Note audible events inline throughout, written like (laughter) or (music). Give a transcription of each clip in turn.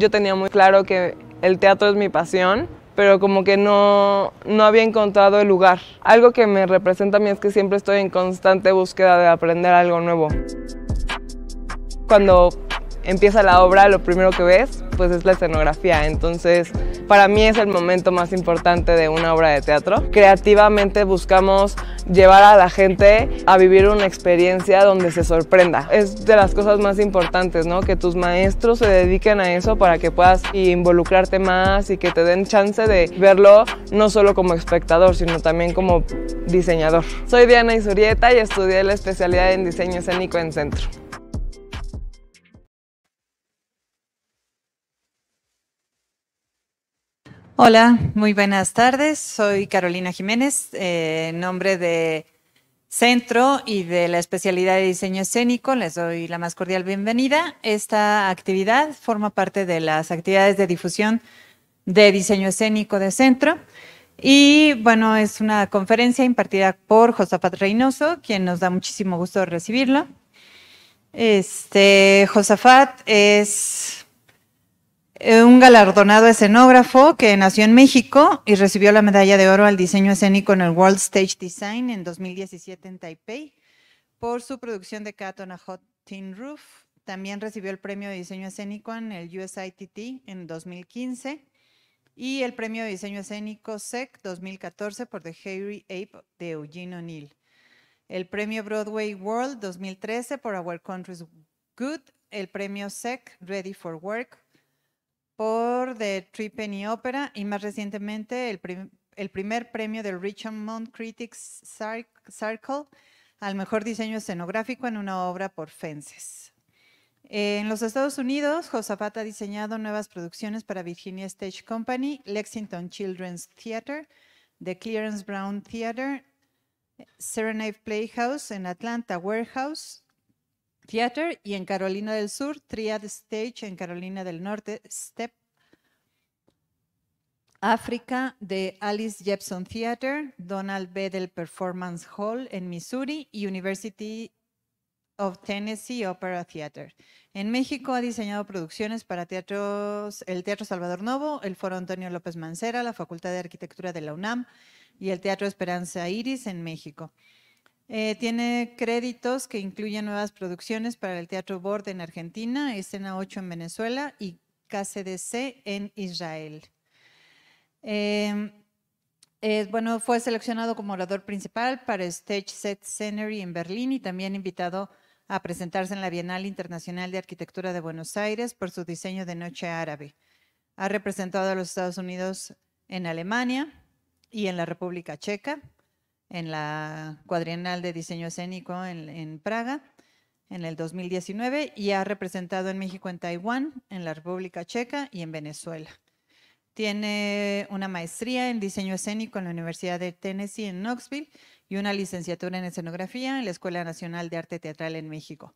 Yo tenía muy claro que el teatro es mi pasión, pero como que no, había encontrado el lugar. Algo que me representa a mí es que siempre estoy en constante búsqueda de aprender algo nuevo. Cuando empieza la obra, lo primero que ves pues es la escenografía, entonces para mí es el momento más importante de una obra de teatro. Creativamente buscamos llevar a la gente a vivir una experiencia donde se sorprenda. Es de las cosas más importantes, ¿no? Que tus maestros se dediquen a eso para que puedas involucrarte más y que te den chance de verlo no solo como espectador, sino también como diseñador. Soy Diana Isurieta y estudié la especialidad en diseño escénico en Centro. Hola, muy buenas tardes. Soy Carolina Jiménez, eh, en nombre de centro y de la especialidad de diseño escénico. Les doy la más cordial bienvenida. Esta actividad forma parte de las actividades de difusión de diseño escénico de centro. Y bueno, es una conferencia impartida por Josafat Reynoso, quien nos da muchísimo gusto recibirlo. Este, Josafat es eh, un galardonado escenógrafo que nació en México y recibió la medalla de oro al diseño escénico en el World Stage Design en 2017 en Taipei por su producción de Cat on a Hot Tin Roof. También recibió el premio de diseño escénico en el USITT en 2015 y el premio de diseño escénico SEC 2014 por The Hairy Ape de Eugene O'Neill. El premio Broadway World 2013 por Our Country's Good. El premio SEC Ready for Work por The Tripenny Opera y más recientemente el, primer premio del Richmond Critics Circle al mejor diseño escenográfico en una obra por Fences. En los Estados Unidos, Josafat ha diseñado nuevas producciones para Virginia Stage Company, Lexington Children's Theater, The Clarence Brown Theater, Serenade Playhouse en Atlanta Warehouse, Theater y en Carolina del Sur, Triad Stage, en Carolina del Norte, Step. África de Alice Jepson Theater, Donald del Performance Hall en Missouri y University of Tennessee Opera Theater. En México ha diseñado producciones para teatros, el Teatro Salvador Novo, el Foro Antonio López Mancera, la Facultad de Arquitectura de la UNAM y el Teatro Esperanza Iris en México. Eh, tiene créditos que incluyen nuevas producciones para el Teatro Borde en Argentina, Escena 8 en Venezuela y KCDC en Israel. Em, eh, bueno, fue seleccionado como orador principal para Stage Set Scenery en Berlín y también invitado a presentarse en la Bienal Internacional de Arquitectura de Buenos Aires por su diseño de Noche Árabe. Ha representado a los Estados Unidos en Alemania y en la República Checa en la Cuadrienal de Diseño Escénico en, en Praga en el 2019 y ha representado en México, en Taiwán, en la República Checa y en Venezuela. Tiene una maestría en diseño escénico en la Universidad de Tennessee en Knoxville y una licenciatura en escenografía en la Escuela Nacional de Arte Teatral en México.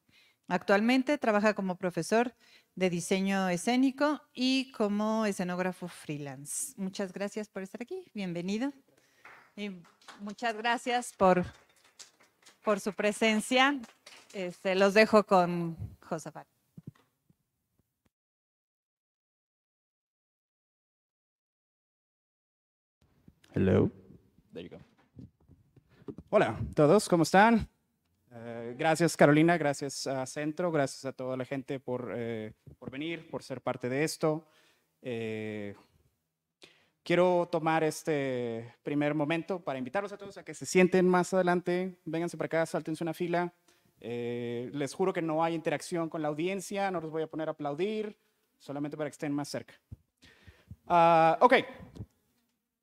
Actualmente trabaja como profesor de diseño escénico y como escenógrafo freelance. Muchas gracias por estar aquí. Bienvenido muchas gracias por, por su presencia. Este, los dejo con Josafat. Hello. There you go. Hola a todos, ¿cómo están? Eh, gracias Carolina, gracias a Centro, gracias a toda la gente por, eh, venir, por ser parte de esto. Eh, Quiero tomar este primer momento para invitarlos a todos a que se sienten más adelante, vénganse para acá, saltense una fila. Eh, les juro que no hay interacción con la audiencia, no los voy a poner a aplaudir, solamente para que estén más cerca. Ah, ok.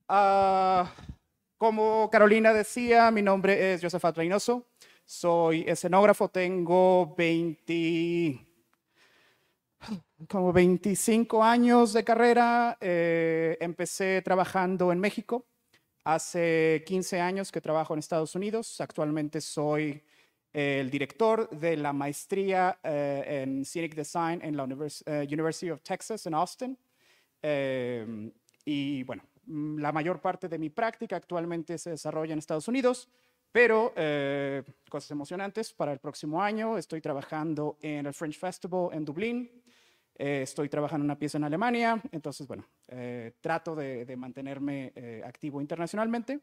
Ah, como Carolina decía, mi nombre es Josefa Reynoso, soy escenógrafo, tengo 20 como 25 años de carrera. Eh, empecé trabajando en México. Hace 15 años que trabajo en Estados Unidos. Actualmente soy eh, el director de la maestría eh, en Scenic Design en la University of Texas en Austin. y bueno, mm, la mayor parte de mi práctica actualmente se desarrolla en Estados Unidos. Pero eh, cosas emocionantes para el próximo año. Estoy trabajando en el French Festival en Dublín. Eh, estoy trabajando una pieza en Alemania. Entonces, bueno, eh, trato de, mantenerme activo internacionalmente.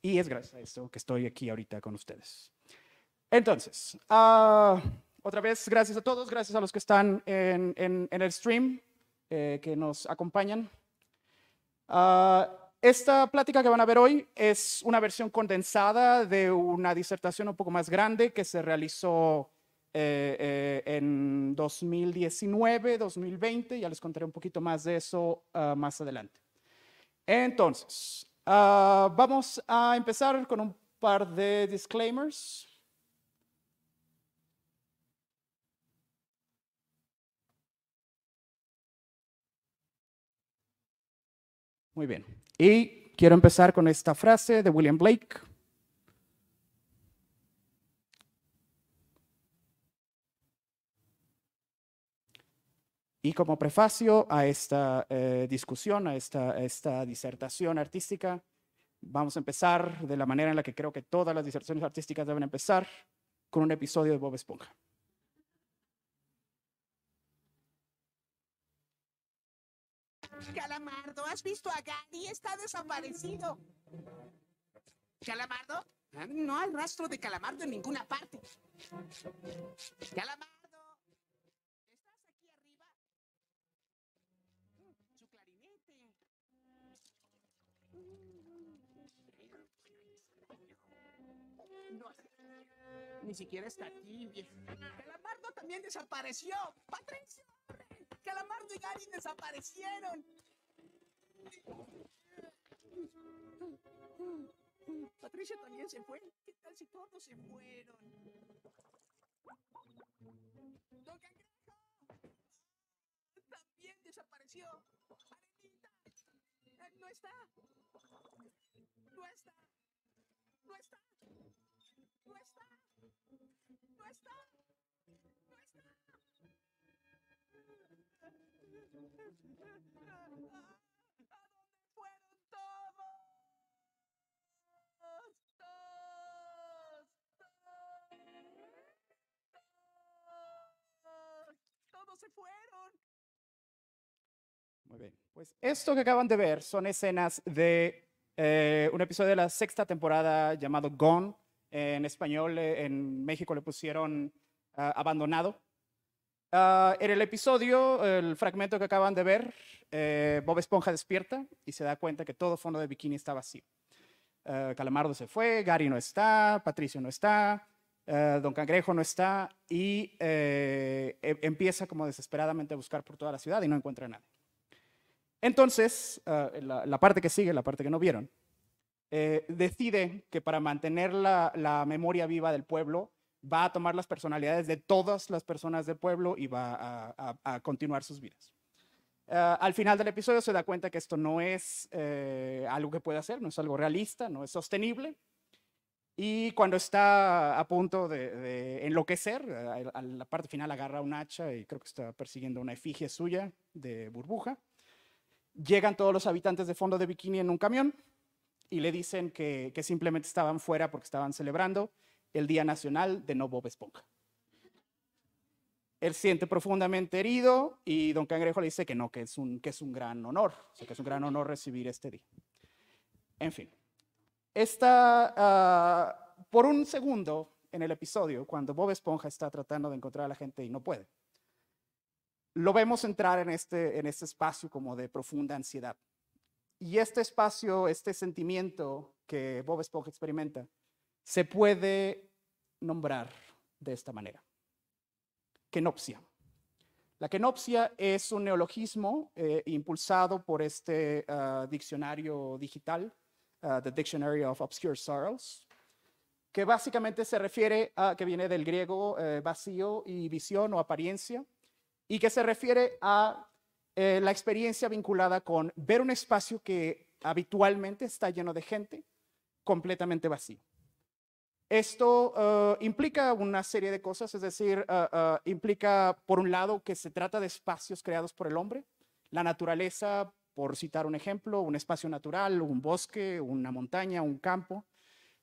Y es gracias a esto que estoy aquí ahorita con ustedes. Entonces, ah, otra vez, gracias a todos, gracias a los que están en, el stream, que nos acompañan. Uh, esta plática que van a ver hoy es una versión condensada de una disertación un poco más grande que se realizó eh, eh, en 2019, 2020. Ya les contaré un poquito más de eso ah, más adelante. Entonces, ah, vamos a empezar con un par de disclaimers. Muy bien. Y quiero empezar con esta frase de William Blake. Y como prefacio a esta eh, discusión, a esta, a esta disertación artística, vamos a empezar de la manera en la que creo que todas las disertaciones artísticas deben empezar, con un episodio de Bob Esponja. Calamardo, ¿has visto a Gary? Está desaparecido. ¿Calamardo? Ah, no hay rastro de Calamardo en ninguna parte. Calamardo, ¿estás aquí arriba? Su clarinete. No, ni siquiera está aquí, Calamardo también desapareció. ¡Patricio! Calamardo y Gary desaparecieron. Patricia también se fue. ¿Qué tal si todos se fueron? ¡Don También desapareció. ¡Arenita! Eh, ¡No está! ¡No está! ¡No está! ¡No está! ¡No está! fueron Muy bien. Pues esto que acaban de ver son escenas de eh, un episodio de la sexta temporada llamado Gone. En español, eh, en México le pusieron ah, Abandonado Ah, en el episodio, el fragmento que acaban de ver, eh, Bob Esponja despierta y se da cuenta que todo fondo de bikini está vacío. Ah, Calamardo se fue, Gary no está, Patricio no está, ah, Don Cangrejo no está y eh, em, empieza como desesperadamente a buscar por toda la ciudad y no encuentra a nadie. Entonces, la, parte que sigue, la parte que no vieron, eh, decide que para mantener la memoria viva del pueblo, va a tomar las personalidades de todas las personas del pueblo y va a, continuar sus vidas. Ah, al final del episodio se da cuenta que esto no es eh, algo que puede hacer, no es algo realista, no es sostenible. Y cuando está a punto de, enloquecer, eh, a, la parte final agarra un hacha y creo que está persiguiendo una efigie suya de burbuja. Llegan todos los habitantes de fondo de bikini en un camión y le dicen que simplemente estaban fuera porque estaban celebrando el Día Nacional de No Bob Esponja. Él siente profundamente herido y don Cangrejo le dice que no, que es un, que es un gran honor, o que es un gran honor recibir este día. En fin, está ah, por un segundo en el episodio, cuando Bob Esponja está tratando de encontrar a la gente y no puede, lo vemos entrar en este, en este espacio como de profunda ansiedad. Y este espacio, este sentimiento que Bob Esponja experimenta, se puede nombrar de esta manera. Kenopsia. La kenopsia es un neologismo eh, impulsado por este ah, diccionario digital, ah, The Dictionary of Obscure Sorrows, que básicamente se refiere a, que viene del griego eh, vacío y visión o apariencia, y que se refiere a eh, la experiencia vinculada con ver un espacio que habitualmente está lleno de gente, completamente vacío. Esto eh, implica una serie de cosas, es decir, eh, eh, implica, por un lado, que se trata de espacios creados por el hombre, la naturaleza, por citar un ejemplo, un espacio natural, un bosque, una montaña, un campo.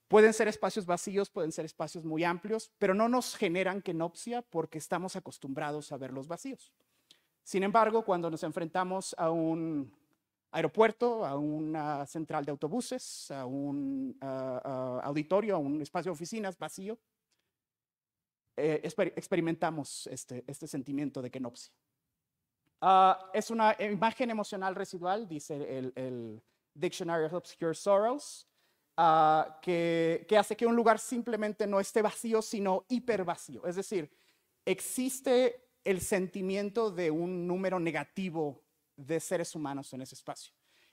Pueden ser espacios vacíos, pueden ser espacios muy amplios, pero no nos generan kenopsia porque estamos acostumbrados a verlos vacíos. Sin embargo, cuando nos enfrentamos a un aeropuerto, a una central de autobuses, a un auditorio, a un espacio de oficinas vacío, eh, experimentamos este, este sentimiento de kenopsia. Ah, es una imagen emocional residual, dice el, Dictionary of Obscure Sorrows, ah, que, que hace que un lugar simplemente no esté vacío, sino hipervacío. Es decir, existe el sentimiento de un número negativo de seres humanos en ese espacio.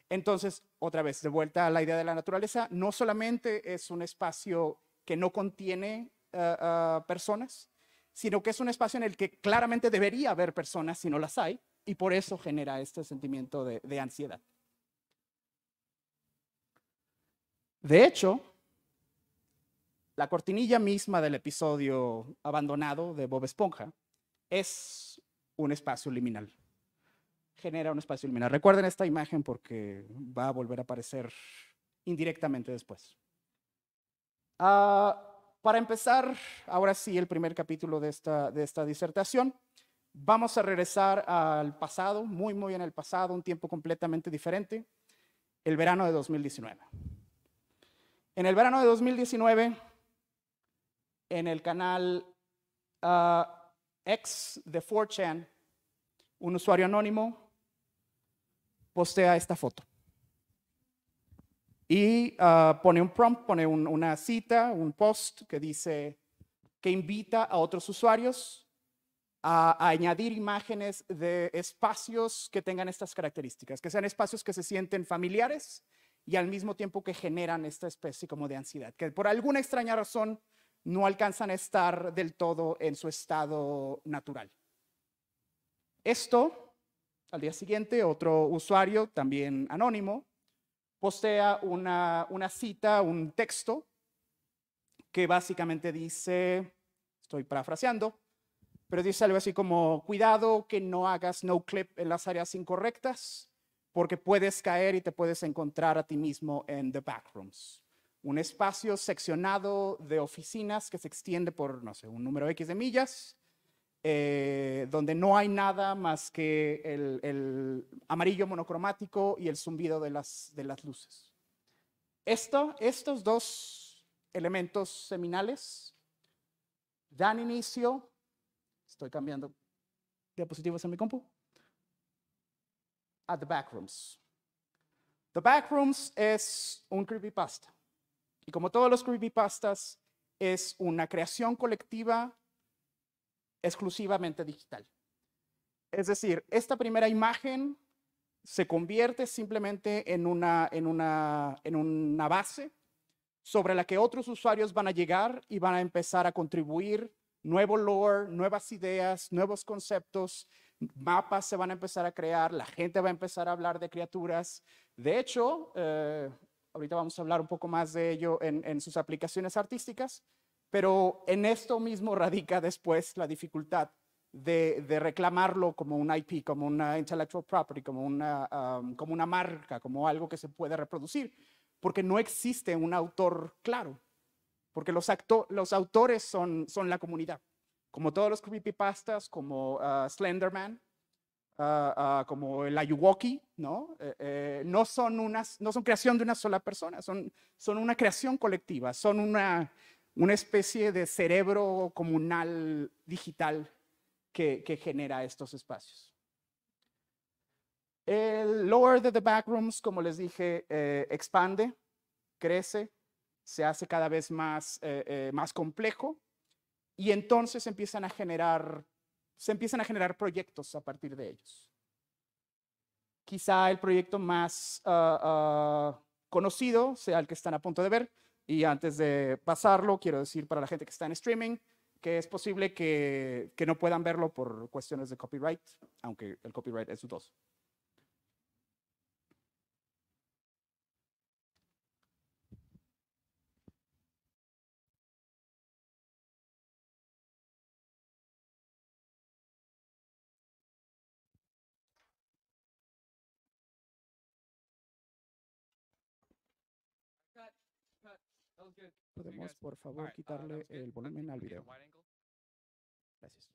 Entonces, otra vez, de vuelta a la idea de la naturaleza, no solamente es un espacio que no contiene eh, eh, personas, sino que es un espacio en el que claramente debería haber personas si no las hay, y por eso genera este sentimiento de ansiedad. De hecho, la cortinilla misma del episodio abandonado de Bob Esponja es un espacio liminal genera un espacio iluminado. Recuerden esta imagen porque va a volver a aparecer indirectamente después. Ah, para empezar, ahora sí, el primer capítulo de esta, de esta disertación. Vamos a regresar al pasado, muy, muy en el pasado, un tiempo completamente diferente, el verano de 2019. En el verano de 2019, en el canal ah, X de 4chan, un usuario anónimo postea esta foto. Y ah, pone un prompt, pone una cita, un post que dice que invita a otros usuarios a, a, añadir imágenes de espacios que tengan estas características, que sean espacios que se sienten familiares y al mismo tiempo que generan esta especie como de ansiedad, que por alguna extraña razón no alcanzan a estar del todo en su estado natural. Esto al día siguiente, otro usuario, también anónimo, postea una, cita, un texto, que básicamente dice, estoy parafraseando, pero dice algo así como, cuidado que no hagas no clip en las áreas incorrectas, porque puedes caer y te puedes encontrar a ti mismo en The Backrooms, un espacio seccionado de oficinas que se extiende por, no sé, un número X de millas, eh, donde no hay nada más que el, amarillo monocromático y el zumbido de las, de las luces. estos dos elementos seminales dan inicio, estoy cambiando diapositivas en mi compu, a The Backrooms. The Backrooms es un creepypasta. Y como todos los creepypastas, es una creación colectiva exclusivamente digital. Es decir, esta primera imagen se convierte simplemente en una, en una, en una base sobre la que otros usuarios van a llegar y van a empezar a contribuir nuevo lore, nuevas ideas, nuevos conceptos, mapas se van a empezar a crear, la gente va a empezar a hablar de criaturas. De hecho, eh, ahorita vamos a hablar un poco más de ello en, en sus aplicaciones artísticas, pero en esto mismo radica después la dificultad de, reclamarlo como un IP, como una intellectual property, como una, um, como una marca, como algo que se puede reproducir, porque no existe un autor claro, porque los, los autores son, son la comunidad, como todos los creepypastas, como uh, Slenderman, uh, uh, como el Ayuwoki, ¿no? Eh, eh, no, son unas, no son creación de una sola persona, son, son una creación colectiva, son una, una especie de cerebro comunal digital que, genera estos espacios. El lower de the backrooms, como les dije, eh, expande, crece, se hace cada vez más, eh, eh, más complejo y entonces empiezan a generar, se empiezan a generar proyectos a partir de ellos. Quizá el proyecto más ah, ah, conocido sea el que están a punto de ver, y antes de pasarlo, quiero decir para la gente que está en streaming que es posible que, no puedan verlo por cuestiones de copyright, aunque el copyright es dudoso. Podemos, por favor, ah, quitarle el volumen al video. Gracias.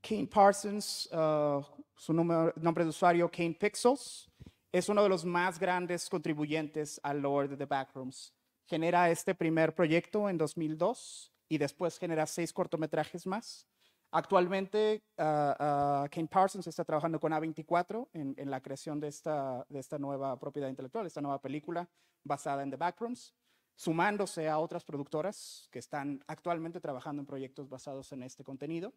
Kane Parsons, ah, su nombre, nombre de usuario Kane Pixels es uno de los más grandes contribuyentes al Lord of the Backrooms. Genera este primer proyecto en 2002 y después genera seis cortometrajes más. Actualmente, ah, ah, Kane Parsons está trabajando con A24 en, la creación de esta, nueva propiedad intelectual, esta nueva película basada en The Backrooms, sumándose a otras productoras que están actualmente trabajando en proyectos basados en este contenido.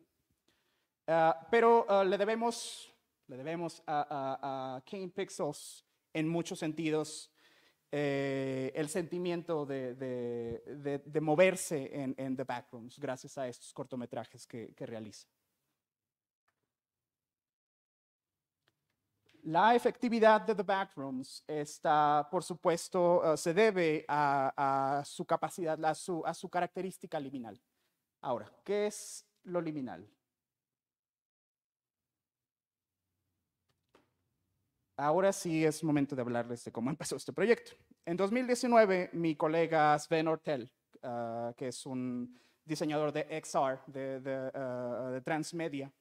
Ah, pero le debemos le debemos a, a, King Pixels en muchos sentidos eh, el sentimiento de, moverse en, The Backrooms gracias a estos cortometrajes que, realiza. La efectividad de The Backrooms está, por supuesto, eh, se debe a, a su capacidad, a su característica liminal. Ahora, ¿qué es lo liminal? ahora sí es momento de hablarles de cómo (laughs) empezó este proyecto. En 2019, mi colega Sven Ortel, ah, que es un diseñador de XR, ah, de, transmedia,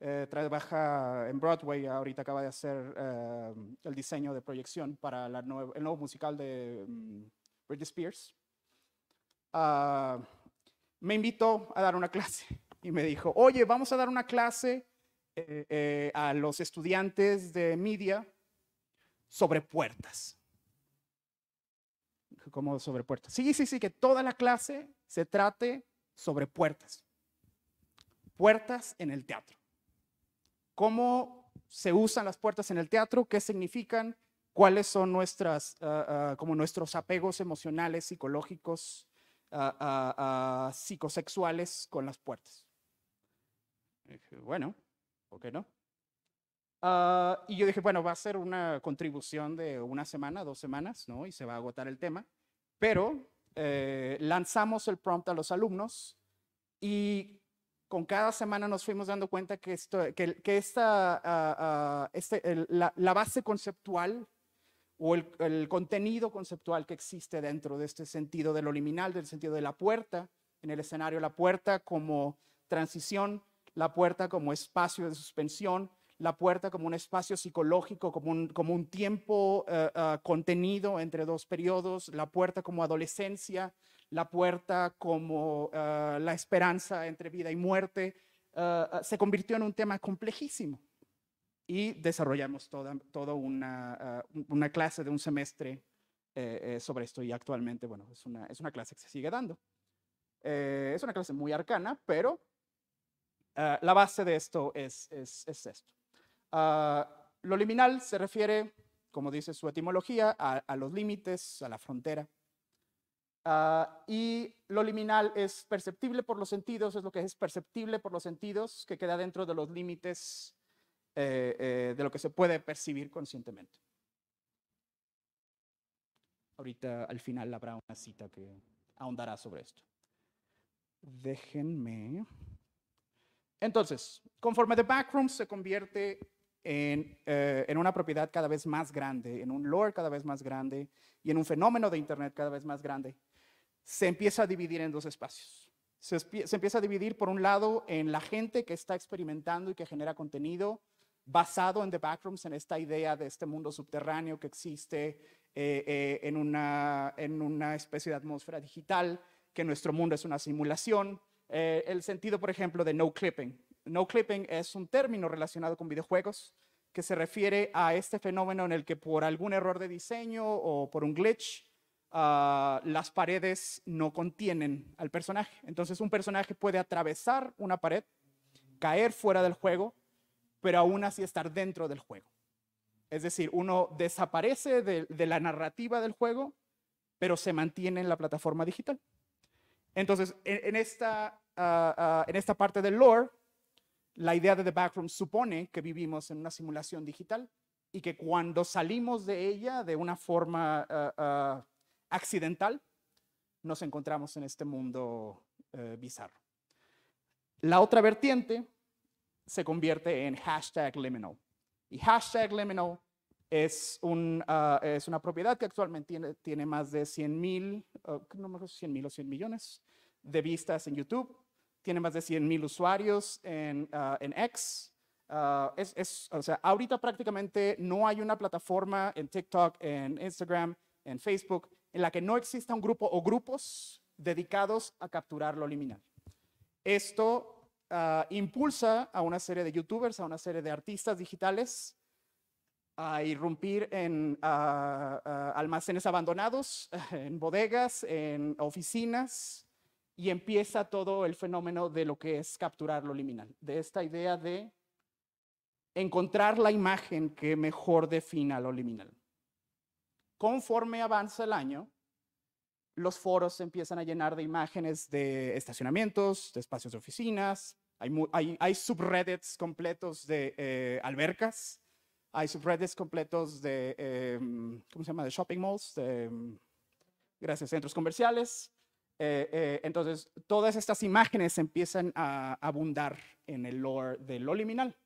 eh, trabaja en Broadway, ahorita acaba de hacer eh, el diseño de proyección para el nuevo musical de mm, Britney Spears. Ah, me invitó a dar una clase y me dijo, oye, vamos a dar una clase eh, a los estudiantes de media sobre puertas. ¿Cómo sobre puertas. Sí, sí, sí, que toda la clase se trate sobre puertas. Puertas en el teatro. ¿Cómo se usan las puertas en el teatro? ¿Qué significan? ¿Cuáles son nuestras, ah, ah, como nuestros apegos emocionales, psicológicos, ah, psicosexuales con las puertas? Bueno, ¿por qué no? Ah, y yo dije, bueno, va a ser una contribución de una semana, dos semanas, ¿no? Y se va a agotar el tema. Pero eh, lanzamos el prompt a los alumnos y con cada semana nos fuimos dando cuenta que, esto, que, que esta, ah, ah, este, la, base conceptual o el, el, contenido conceptual que existe dentro de este sentido de lo liminal, del sentido de la puerta, en el escenario la puerta como transición, la puerta como espacio de suspensión, la puerta como un espacio psicológico, como un, tiempo eh, eh, contenido entre dos periodos, la puerta como adolescencia, la puerta como eh, la esperanza entre vida y muerte, se convirtió en un tema complejísimo. Y desarrollamos toda, una, clase de un semestre sobre esto y actualmente, bueno, es una, es una clase que se sigue dando. es una clase muy arcana, pero la base de esto es, es esto. Ah, lo liminal se refiere, como dice su etimología, a, los límites, a la frontera. Ah, y lo liminal es perceptible por los sentidos, es lo que es perceptible por los sentidos, que queda dentro de los límites eh, eh, de lo que se puede percibir conscientemente. Ahorita al final habrá una cita que ahondará sobre esto. Déjenme. Entonces, conforme The Backroom se convierte eh, en, una propiedad cada vez más grande, en un lore cada vez más grande y en un fenómeno de Internet cada vez más grande, se empieza a dividir en dos espacios. Se, empieza a dividir, por un lado, en la gente que está experimentando y que genera contenido basado en The Backrooms, en esta idea de este mundo subterráneo que existe eh, eh, en, una, en una especie de atmósfera digital, que nuestro mundo es una simulación. el sentido, por ejemplo, de no clipping, no clipping es un término relacionado con videojuegos que se refiere a este fenómeno en el que por algún error de diseño o por un glitch, ah, las paredes no contienen al personaje. Entonces un personaje puede atravesar una pared, caer fuera del juego, pero aún así estar dentro del juego. Es decir, uno desaparece de, la narrativa del juego, pero se mantiene en la plataforma digital. Entonces, en, esta, ah, ah, en esta parte del lore, la idea de The Backroom supone que vivimos en una simulación digital y que cuando salimos de ella de una forma ah, ah, accidental, nos encontramos en este mundo eh, bizarro. La otra vertiente se convierte en hashtag liminal. Y hashtag liminal ah, es, una propiedad que actualmente tiene, más de 100 mil, no me acuerdo 100 mil o 100 millones de vistas en YouTube tiene más de 100.000 usuarios en, ah, en X. Ah, es, es, o sea, ahorita prácticamente no hay una plataforma en TikTok, en Instagram, en Facebook, en la que no exista un grupo o grupos dedicados a capturar lo liminal. Esto ah, impulsa a una serie de youtubers, a una serie de artistas digitales a irrumpir en almacenes abandonados, (laughs) en bodegas, en oficinas, y empieza todo el fenómeno de lo que es capturar lo liminal, de esta idea de encontrar la imagen que mejor defina lo liminal. Conforme avanza el año, los foros empiezan a llenar de imágenes de estacionamientos, de espacios de oficinas, hay, subreddits completos de eh, albercas, hay subreddits completos de, em, ¿cómo se llama?, de shopping malls, de, em, gracias, centros comerciales, eh, eh, entonces, todas estas imágenes empiezan a abundar en el lore de lo liminal.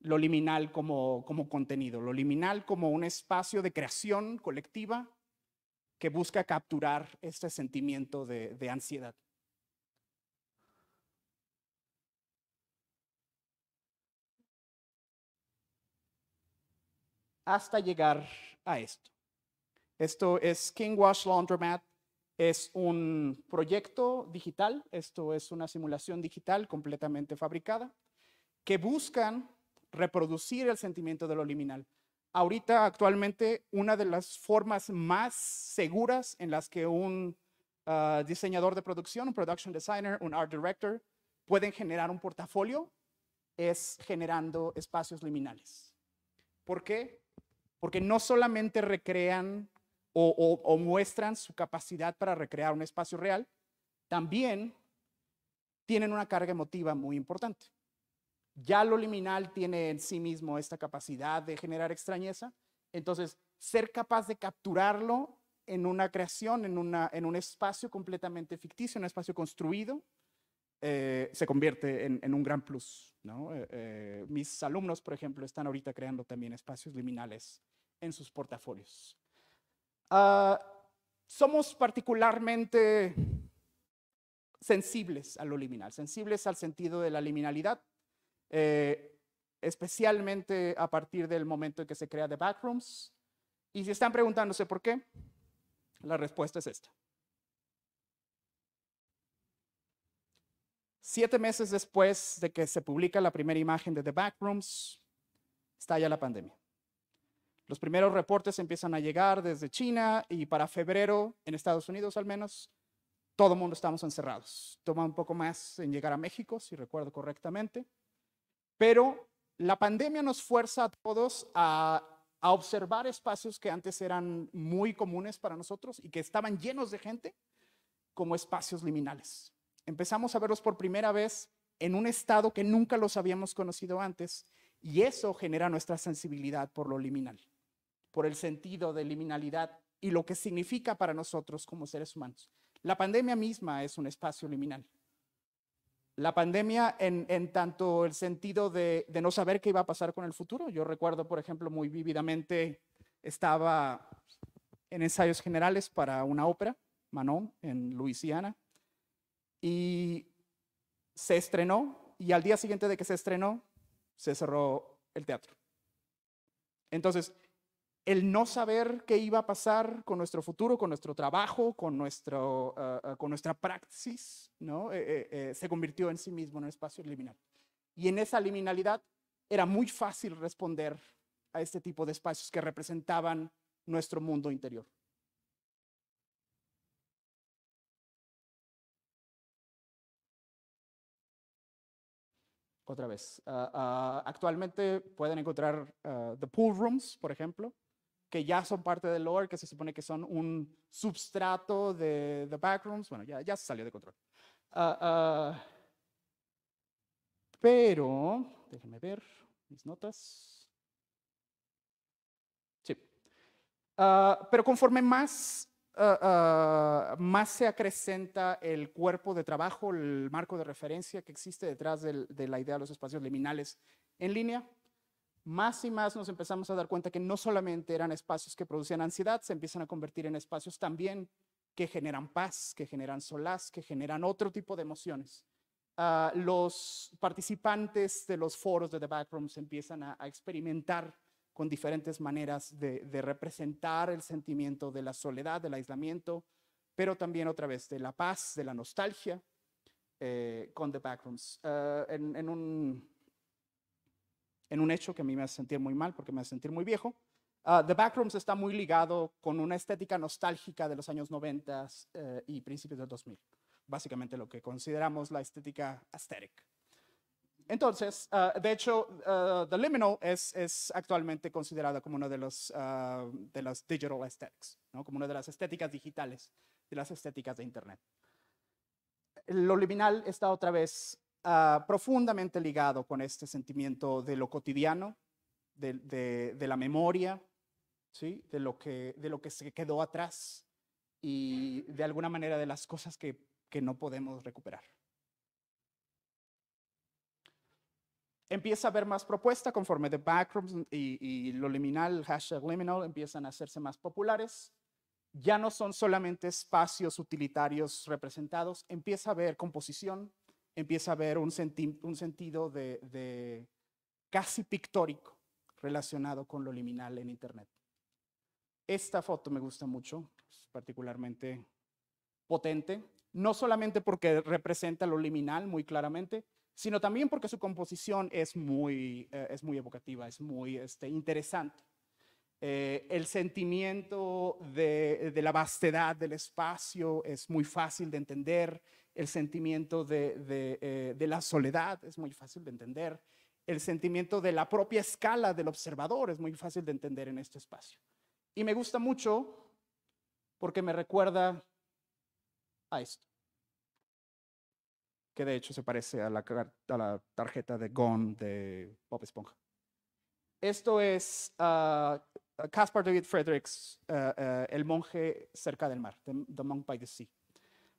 Lo liminal como, como contenido, lo liminal como un espacio de creación colectiva que busca capturar este sentimiento de, de ansiedad. hasta llegar a esto. Esto es King Wash Laundromat es un proyecto digital, esto es una simulación digital completamente fabricada, que buscan reproducir el sentimiento de lo liminal. Ahorita, actualmente, una de las formas más seguras en las que un ah, diseñador de producción, un production designer, un art director, pueden generar un portafolio es generando espacios liminales. ¿Por qué? Porque no solamente recrean o, muestran su capacidad para recrear un espacio real, también tienen una carga emotiva muy importante. Ya lo liminal tiene en sí mismo esta capacidad de generar extrañeza, entonces ser capaz de capturarlo en una creación, en, un espacio completamente ficticio, un espacio construido, eh, se convierte en, un gran plus. Eh, eh, mis alumnos, por ejemplo, están ahorita creando también espacios liminales en sus portafolios. Ah, somos particularmente sensibles a lo liminal, sensibles al sentido de la liminalidad, eh, especialmente a partir del momento en que se crea The Backrooms. Y si están preguntándose por qué, la respuesta es esta. Siete meses después de que se publica la primera imagen de The Backrooms, estalla la pandemia. Los primeros reportes empiezan a llegar desde China y para febrero, en Estados Unidos al menos, todo el mundo estamos encerrados. Toma un poco más en llegar a México, si recuerdo correctamente. Pero la pandemia nos fuerza a todos a, a observar espacios que antes eran muy comunes para nosotros y que estaban llenos de gente como espacios liminales. Empezamos a verlos por primera vez en un estado que nunca los habíamos conocido antes y eso genera nuestra sensibilidad por lo liminal por el sentido de liminalidad y lo que significa para nosotros como seres humanos. La pandemia misma es un espacio liminal. La pandemia en, tanto el sentido de, de, no saber qué iba a pasar con el futuro. Yo recuerdo, por ejemplo, muy vívidamente, estaba en ensayos generales para una ópera, Manon, en Luisiana, y se estrenó, y al día siguiente de que se estrenó, se cerró el teatro. Entonces, el no saber qué iba a pasar con nuestro futuro, con nuestro trabajo, con, ah, ah, con nuestra praxis, eh, eh, eh, se convirtió en sí mismo en un espacio liminal. Y en esa liminalidad era muy fácil responder a este tipo de espacios que representaban nuestro mundo interior. Otra vez, ah, actualmente pueden encontrar The Pool Rooms, por ejemplo, que ya son parte del lore, que se supone que son un substrato de The Backrooms. Bueno, ya, ya se salió de control. Ah, ah, pero, déjenme ver mis notas. Sí. Ah, pero conforme más, más se acrecenta el cuerpo de trabajo, el marco de referencia que existe detrás de la idea de los espacios liminales en línea, más y más nos empezamos a dar cuenta que no solamente eran espacios que producían ansiedad, se empiezan a convertir en espacios también que generan paz, que generan solaz, que generan otro tipo de emociones. Ah, los participantes de los foros de The Backrooms empiezan a, experimentar con diferentes maneras de, representar el sentimiento de la soledad, del aislamiento, pero también otra vez de la paz, de la nostalgia eh, con The Backrooms. Ah, en un en un hecho que a mí me hace sentir muy mal porque me hace sentir muy viejo. Ah, The Backrooms está muy ligado con una estética nostálgica de los años 90 eh, y principios del 2000, básicamente lo que consideramos la estética aesthetic. Entonces, ah, de hecho, ah, The Liminal es, actualmente considerada como una de, los, de las digital aesthetics, como una de las estéticas digitales, de las estéticas de Internet. Lo liminal está otra vez Ah, profundamente ligado con este sentimiento de lo cotidiano, de, la memoria, ¿sí? de, lo que, de lo que se quedó atrás y de alguna manera de las cosas que, no podemos recuperar. Empieza a haber más propuesta conforme The Backrooms y, y lo liminal, hashtag liminal, empiezan a hacerse más populares ya no son solamente espacios utilitarios representados, empieza a haber composición, empieza a ver un, un sentido de, casi pictórico relacionado con lo liminal en Internet. Esta foto me gusta mucho, es particularmente potente, no solamente porque representa lo liminal muy claramente, sino también porque su composición es muy, eh, es muy evocativa, es muy este, interesante. Eh, el sentimiento de, de, la vastedad del espacio es muy fácil de entender, el sentimiento eh, de, la soledad, es muy fácil de entender, el sentimiento de la propia escala del observador, es muy fácil de entender en este espacio. Y me gusta mucho porque me recuerda a esto, que de hecho se parece a la, tarjeta de Gone de Bob Esponja. Esto es ah, Caspar David Fredericks, eh, eh, El monje cerca del mar, The Monk by the Sea.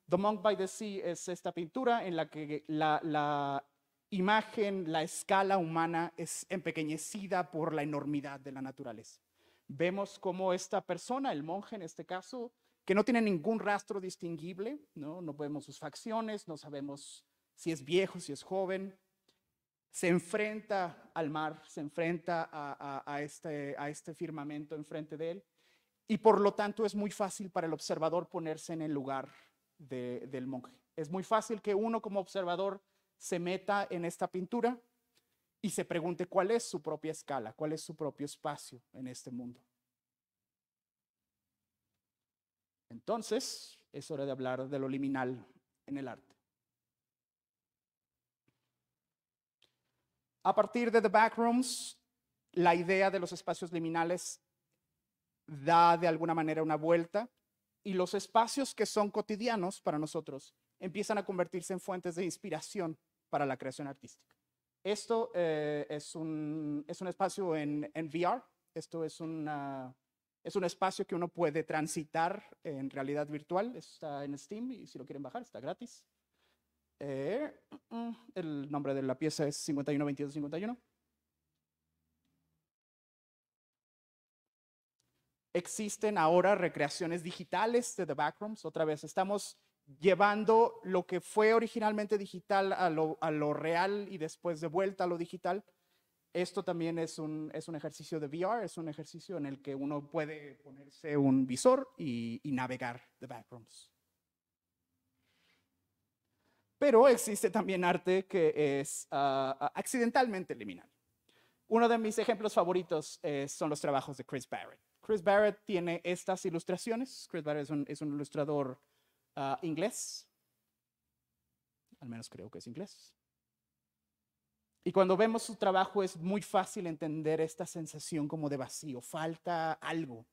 The Monk by the Sea es esta pintura en la que la, imagen, la escala humana es empequeñecida por la enormidad de la naturaleza. Vemos cómo esta persona, el monje en este caso, que no tiene ningún rastro distinguible, no, no vemos sus facciones, no sabemos si es viejo, si es joven, se enfrenta al mar, se enfrenta a, este, a este firmamento enfrente de él, y por lo tanto es muy fácil para el observador ponerse en el lugar del monje. Es muy fácil que uno como observador se meta en esta pintura y se pregunte cuál es su propia escala, cuál es su propio espacio en este mundo. Entonces, es hora de hablar de lo liminal en el arte. A partir de The Backrooms, la idea de los espacios liminales da de alguna manera una vuelta y los espacios que son cotidianos para nosotros empiezan a convertirse en fuentes de inspiración para la creación artística. Esto eh, es, un, es, un, espacio en, VR, esto es, una, es un espacio que uno puede transitar en realidad virtual, está en Steam y si lo quieren bajar está gratis. Eh, el nombre de la pieza es 512251. existen ahora recreaciones digitales de The Backrooms. Otra vez, estamos llevando lo que fue originalmente digital a lo, real y después de vuelta a lo digital. Esto también es un, ejercicio de VR, es un ejercicio en el que uno puede ponerse un visor y, navegar The Backrooms. Pero existe también arte que es ah, ah, accidentalmente eliminado. Uno de mis ejemplos favoritos eh, son los trabajos de Chris Barrett. Chris Barrett tiene estas ilustraciones. Chris Barrett es un, ilustrador ah, inglés. Al menos creo que es inglés. Y cuando vemos su trabajo es muy fácil entender esta sensación como de vacío. Falta algo.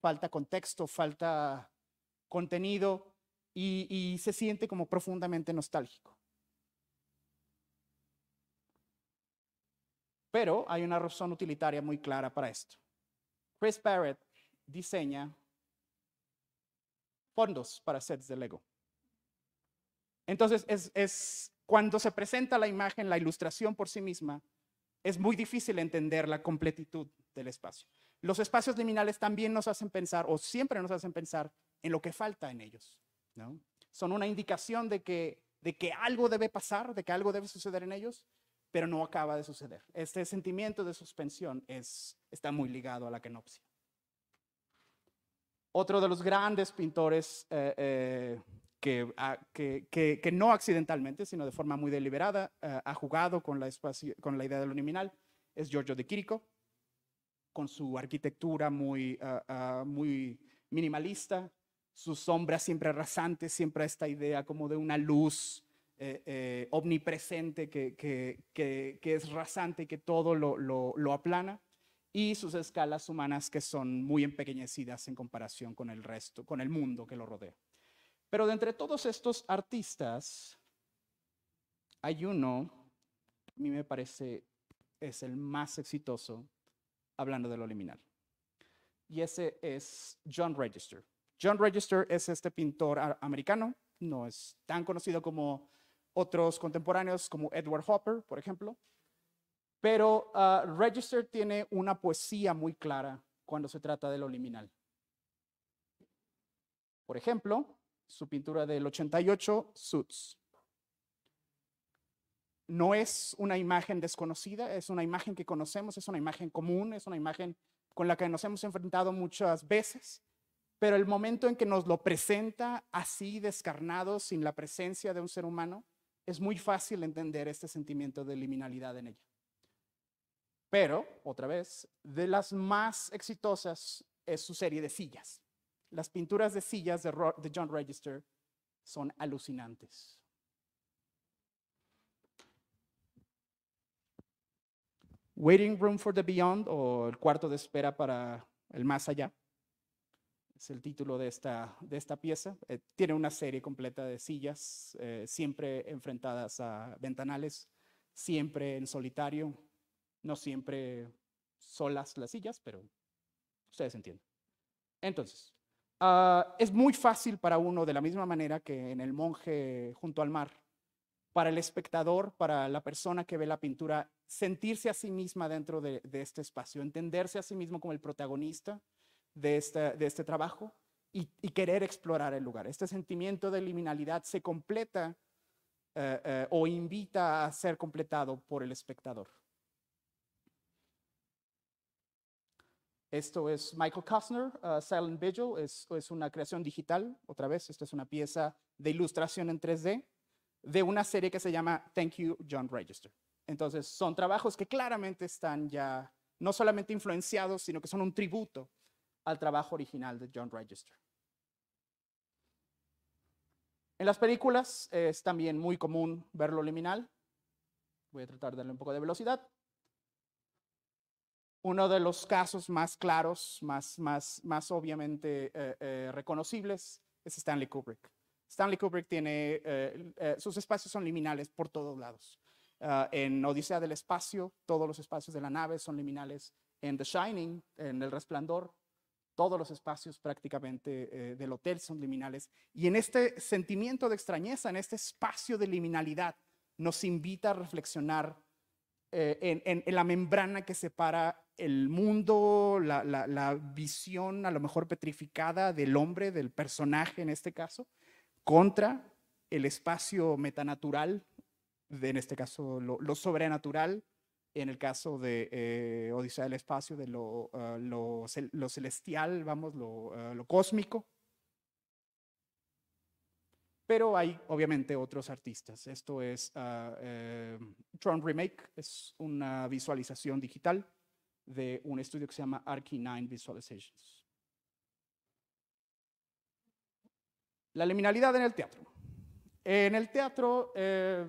Falta contexto, falta contenido y se siente como profundamente nostálgico. Pero hay una razón utilitaria muy clara para esto. Chris Barrett diseña fondos para sets de Lego. Entonces, es, cuando se presenta la imagen, la ilustración por sí misma, es muy difícil entender la completitud del espacio. Los espacios liminales también nos hacen pensar, o siempre nos hacen pensar, en lo que falta en ellos. Son una indicación de de que algo debe pasar, de que algo debe suceder en ellos, pero no acaba de suceder. Este sentimiento de suspensión es, está muy ligado a la kenopsia. Otro de los grandes pintores eh, eh, ah, que, que, no accidentalmente, sino de forma muy deliberada, eh, ha jugado con la, idea de lo liminal es Giorgio de Chirico, con su arquitectura muy, ah, ah, muy minimalista, sus sombras siempre rasantes, siempre esta idea como de una luz eh, eh, omnipresente, que, que, es rasante, que todo lo, lo, aplana, y sus escalas humanas que son muy empequeñecidas en comparación con el resto, con el mundo que lo rodea. Pero de entre todos estos artistas, hay uno, a mí me parece es el más exitoso hablando de lo liminal. Y ese es John Register. John Register es este pintor americano, no es tan conocido como otros contemporáneos como Edward Hopper, por ejemplo. Pero ah, Register tiene una poesía muy clara cuando se trata de lo liminal. Por ejemplo, su pintura del 88, Suits. No es una imagen desconocida, es una imagen que conocemos, es una imagen común, es una imagen con la que nos hemos enfrentado muchas veces, pero el momento en que nos lo presenta así descarnado, sin la presencia de un ser humano, es muy fácil entender este sentimiento de liminalidad en ella. Pero, otra vez, de las más exitosas es su serie de sillas. Las pinturas de sillas de, John Register son alucinantes. Waiting Room for the Beyond o el cuarto de espera para el más allá es el título de esta, de esta pieza. Eh, tiene una serie completa de sillas, eh, siempre enfrentadas a ventanales, siempre en solitario, no siempre solas las sillas, pero ustedes entienden. Entonces, ah, es muy fácil para uno, de la misma manera que en El monje junto al mar, para el espectador, para la persona que ve la pintura, sentirse a sí misma dentro de este espacio, entenderse a sí mismo como el protagonista, de, este trabajo y, querer explorar el lugar. Este sentimiento de liminalidad se completa eh, eh, o invita a ser completado por el espectador. Esto es Michael Kastner, uh, Silent Vigil, es, es, una creación digital, otra vez, esta es una pieza de ilustración en 3D de una serie que se llama Thank You, John Register. Entonces, son trabajos que claramente están ya no solamente influenciados, sino que son un tributo al trabajo original de John Register. En las películas eh, es también muy común verlo liminal. Voy a tratar de darle un poco de velocidad. Uno de los casos más claros, más, más, más obviamente eh, eh, reconocibles, es Stanley Kubrick. Stanley Kubrick tiene, sus espacios son liminales por todos lados. Ah, en Odisea del Espacio, todos los espacios de la nave son liminales. En The Shining, en El Resplandor, todos los espacios prácticamente eh, del hotel son liminales. Y en este sentimiento de extrañeza, en este espacio de liminalidad, nos invita a reflexionar eh, en, la membrana que separa el mundo, la, visión a lo mejor petrificada del hombre, del personaje en este caso, contra el espacio metanatural, de, en este caso lo, sobrenatural, en el caso de eh, Odisea del Espacio, de lo, ah, lo, celestial, vamos, ah, lo, cósmico. Pero hay obviamente otros artistas. Esto es ah, eh, Tron Remake, es una visualización digital de un estudio que se llama Archie 9 Visualizations. La liminalidad en el teatro. En el teatro, eh,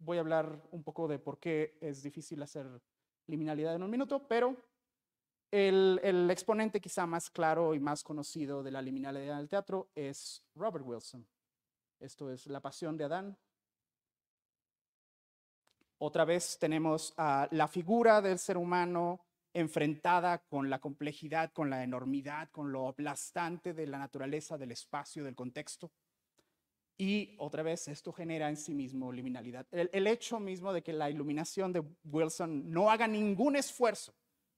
voy a hablar un poco de por qué es difícil hacer liminalidad en un minuto, pero el, exponente quizá más claro y más conocido de la liminalidad del teatro es Robert Wilson. Esto es La Pasión de Adán. Otra vez tenemos a la figura del ser humano enfrentada con la complejidad, con la enormidad, con lo aplastante de la naturaleza, del espacio, del contexto. Y otra vez, esto genera en sí mismo liminalidad. El, hecho mismo de que la iluminación de Wilson no haga ningún esfuerzo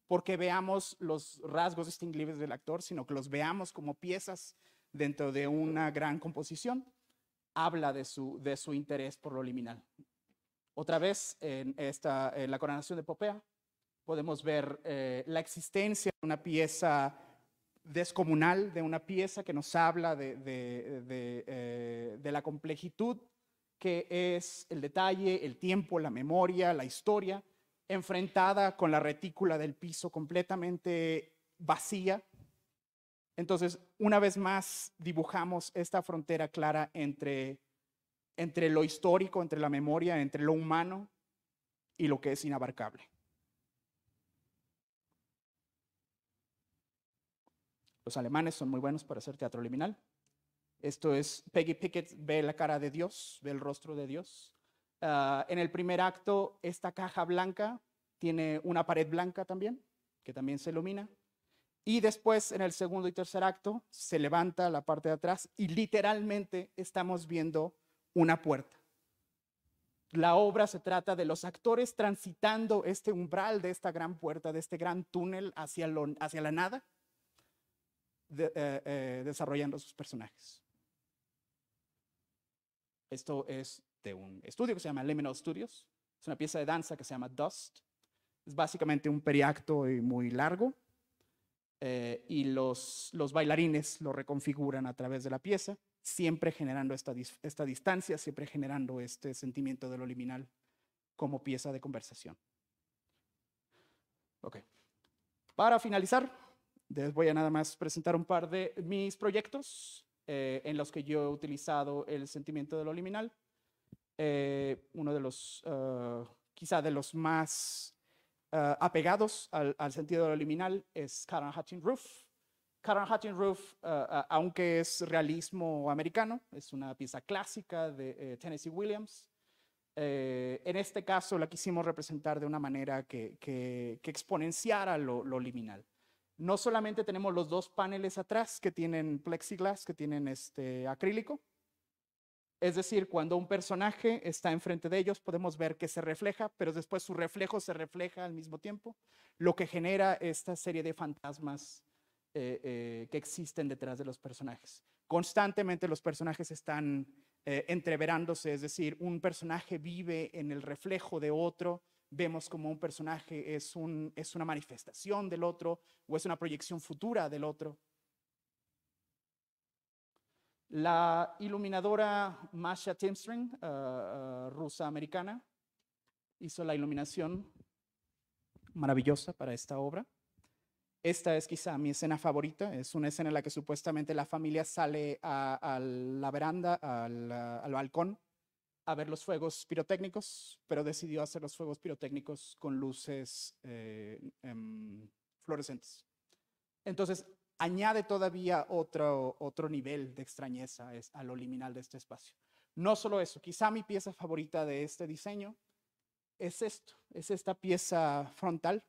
porque veamos los rasgos distinguibles del actor, sino que los veamos como piezas dentro de una gran composición, habla de su, de su interés por lo liminal. Otra vez, en, esta, la coronación de Popea, podemos ver eh, la existencia de una pieza descomunal de una pieza que nos habla eh, de, la complejitud que es el detalle, el tiempo, la memoria, la historia, enfrentada con la retícula del piso completamente vacía. Entonces, una vez más, dibujamos esta frontera clara entre lo histórico, entre la memoria, entre lo humano y lo que es inabarcable. Los alemanes son muy buenos para hacer teatro liminal. Esto es, Peggy Pickett ve la cara de Dios, ve el rostro de Dios. Ah, en el primer acto, esta caja blanca tiene una pared blanca también, que también se ilumina. Y después, en el segundo y tercer acto, se levanta la parte de atrás y literalmente estamos viendo una puerta. La obra se trata de los actores transitando este umbral de esta gran puerta, de este gran túnel hacia la nada, eh, eh, desarrollando sus personajes. Esto es de un estudio que se llama Liminal Studios. Es una pieza de danza que se llama Dust. Es básicamente un periacto y muy largo. Eh, y los, bailarines lo reconfiguran a través de la pieza, siempre generando esta, esta distancia, siempre generando este sentimiento de lo liminal como pieza de conversación. Ok. Para finalizar, les voy a nada más presentar un par de mis proyectos eh, en los que yo he utilizado el sentimiento de lo liminal. Eh, uno de los, ah, quizá de los más ah, apegados al, sentido de lo liminal es Karen Hatching Roof. Karen Hatching Roof, ah, aunque es realismo americano, es una pieza clásica de eh, Tennessee Williams. en este caso la quisimos representar de una manera que, exponenciara lo liminal no solamente tenemos los dos paneles atrás que tienen plexiglas, que tienen este acrílico, es decir, cuando un personaje está enfrente de ellos, podemos ver que se refleja, pero después su reflejo se refleja al mismo tiempo, lo que genera esta serie de fantasmas eh, eh, que existen detrás de los personajes. Constantemente los personajes están eh, entreverándose, es decir, un personaje vive en el reflejo de otro vemos como un personaje es, un, es una manifestación del otro o es una proyección futura del otro. La iluminadora Masha Timstring, eh, eh, rusa americana, hizo la iluminación maravillosa para esta obra. Esta es quizá mi escena favorita, es una escena en la que supuestamente la familia sale a, la veranda, al eh, balcón, a ver los fuegos pirotécnicos, pero decidió hacer los fuegos pirotécnicos con luces eh, em, fluorescentes. Entonces, añade todavía otro, otro nivel de extrañeza a lo liminal de este espacio. No solo eso, quizá mi pieza favorita de este diseño es esto, es esta pieza frontal.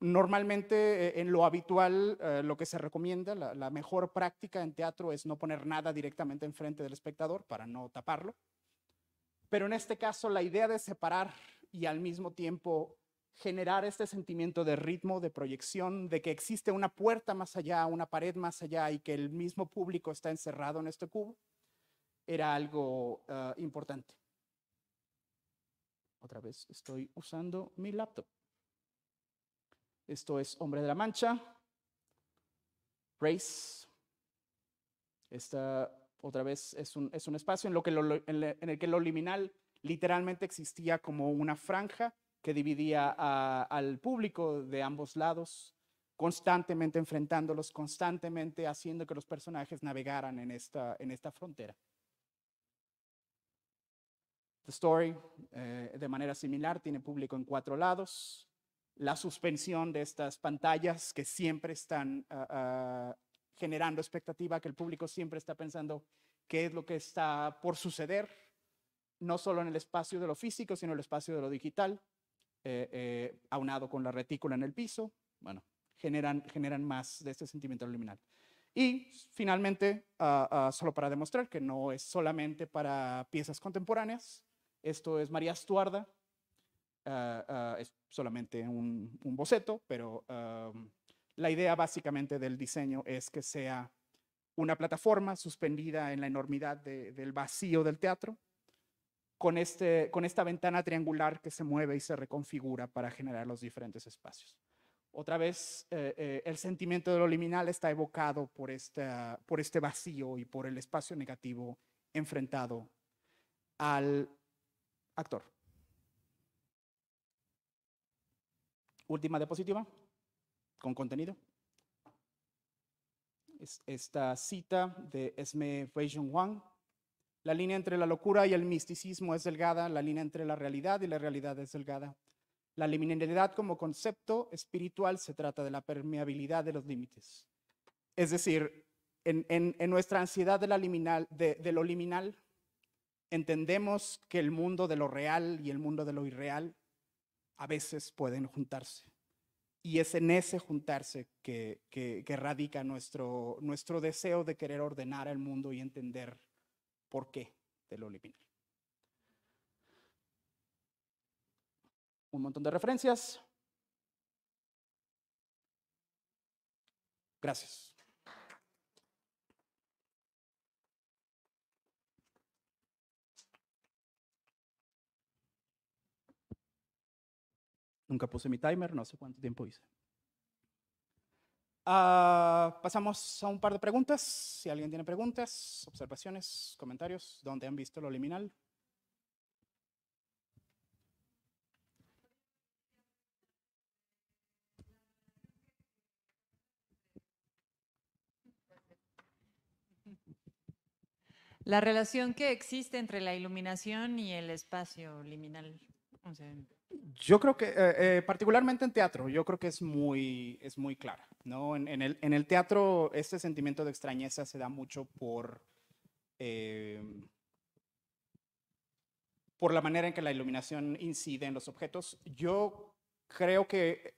Normalmente, eh, en lo habitual, eh, lo que se recomienda, la, la, mejor práctica en teatro es no poner nada directamente enfrente del espectador para no taparlo. Pero en este caso, la idea de separar y al mismo tiempo generar este sentimiento de ritmo, de proyección, de que existe una puerta más allá, una pared más allá y que el mismo público está encerrado en este cubo, era algo ah, importante. Otra vez estoy usando mi laptop. Esto es Hombre de la Mancha, Race. Esta otra vez es un, es un espacio en, lo que en, el que lo liminal literalmente existía como una franja que dividía al público de ambos lados, constantemente enfrentándolos, constantemente haciendo que los personajes navegaran en esta, en esta frontera. The Story, eh, de manera similar, tiene público en cuatro lados. La suspensión de estas pantallas que siempre están ah, ah, generando expectativa, que el público siempre está pensando qué es lo que está por suceder, no solo en el espacio de lo físico, sino en el espacio de lo digital, eh, eh, aunado con la retícula en el piso, bueno, generan, generan más de este sentimiento liminal. Y finalmente, ah, ah, solo para demostrar que no es solamente para piezas contemporáneas, esto es María Estuarda, ah, es solamente un, boceto, pero... La idea básicamente del diseño es que sea una plataforma suspendida en la enormidad del vacío del teatro, con, este, con esta ventana triangular que se mueve y se reconfigura para generar los diferentes espacios. Otra vez, eh, eh, el sentimiento de lo liminal está evocado por, esta, por este vacío y por el espacio negativo enfrentado al actor. Última diapositiva con contenido. esta cita de Esme Weijun Wang. La línea entre la locura y el misticismo es delgada, la línea entre la realidad y la realidad es delgada. La liminalidad como concepto espiritual se trata de la permeabilidad de los límites. Es decir, en, nuestra ansiedad de, la de lo liminal, entendemos que el mundo de lo real y el mundo de lo irreal a veces pueden juntarse. Y es en ese juntarse que, que, radica nuestro, nuestro deseo de querer ordenar el mundo y entender por qué de lo liminal. Un montón de referencias. Gracias. Nunca puse mi timer, no sé cuánto tiempo hice. Ah, pasamos a un par de preguntas. Si alguien tiene preguntas, observaciones, comentarios, ¿dónde han visto lo liminal? La relación que existe entre la iluminación y el espacio liminal. Yo creo que, eh, eh, particularmente en teatro, yo creo que es muy, es muy clara. ¿no? En, el, en el, teatro, este sentimiento de extrañeza se da mucho por, eh, por la manera en que la iluminación incide en los objetos. Yo creo que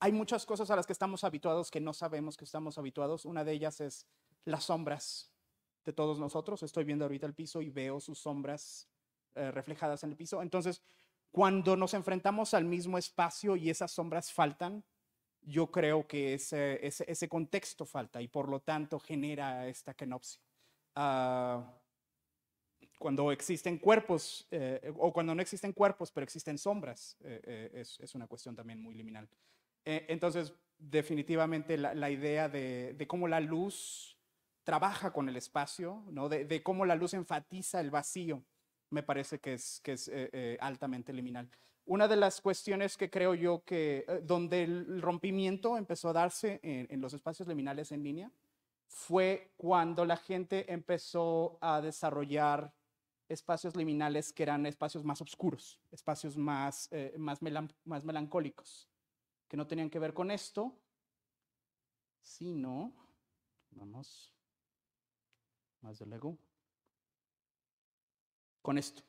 hay muchas cosas a las que estamos habituados que no sabemos que estamos habituados. Una de ellas es las sombras de todos nosotros. Estoy viendo ahorita el piso y veo sus sombras reflejadas en el piso. Entonces, cuando nos enfrentamos al mismo espacio y esas sombras faltan, yo creo que ese, ese, contexto falta y por lo tanto genera esta kenopsia. Ah, cuando existen cuerpos, eh, o cuando no existen cuerpos, pero existen sombras, eh, eh, es, es, una cuestión también muy liminal. E, entonces, definitivamente la, la idea de, de, cómo la luz trabaja con el espacio, ¿no? de, de cómo la luz enfatiza el vacío me parece que es, que es eh, eh, altamente liminal. Una de las cuestiones que creo yo que, eh, donde el rompimiento empezó a darse en, los espacios liminales en línea, fue cuando la gente empezó a desarrollar espacios liminales que eran espacios más oscuros, espacios más, más, más melancólicos, que no tenían que ver con esto, sino, vamos, más de Lego con esto.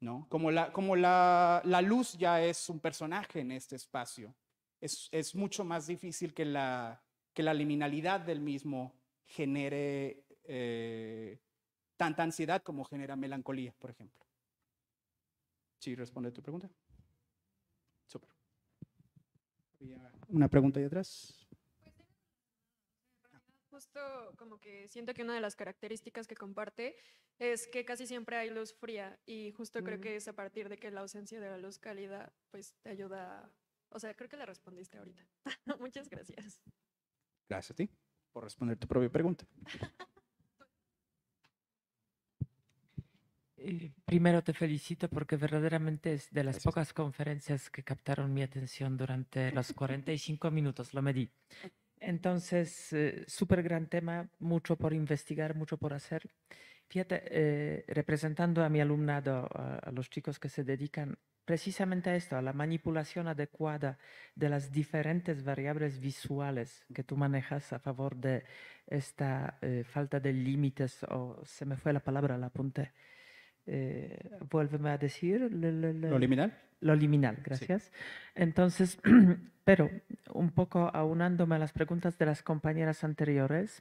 ¿no? Como, la, como la, luz ya es un personaje en este espacio, es, mucho más difícil que la, que la liminalidad del mismo genere eh, tanta ansiedad como genera melancolía, por ejemplo. ¿Sí responde a tu pregunta? Súper. Una pregunta ahí atrás. Pues, justo como que siento que una de las características que comparte es que casi siempre hay luz fría y justo creo que es a partir de que la ausencia de la luz cálida pues te ayuda, o sea, creo que la respondiste ahorita. (laughs) Muchas gracias. Gracias a ti por responder tu propia pregunta. Eh, primero te felicito porque verdaderamente es de las pocas conferencias que captaron mi atención durante los 45 (laughs) minutos, lo medí. Entonces, eh, súper gran tema, mucho por investigar, mucho por hacer. Fíjate, eh, representando a mi alumnado, a, los chicos que se dedican precisamente a esto, a la manipulación adecuada de las diferentes variables visuales que tú manejas a favor de esta eh, falta de límites, o se me fue la palabra, la apunté. Eh, vuélveme a decir. lo liminal. Lo liminal, gracias. Entonces, (clears throat) pero un poco aunándome a las preguntas de las compañeras anteriores,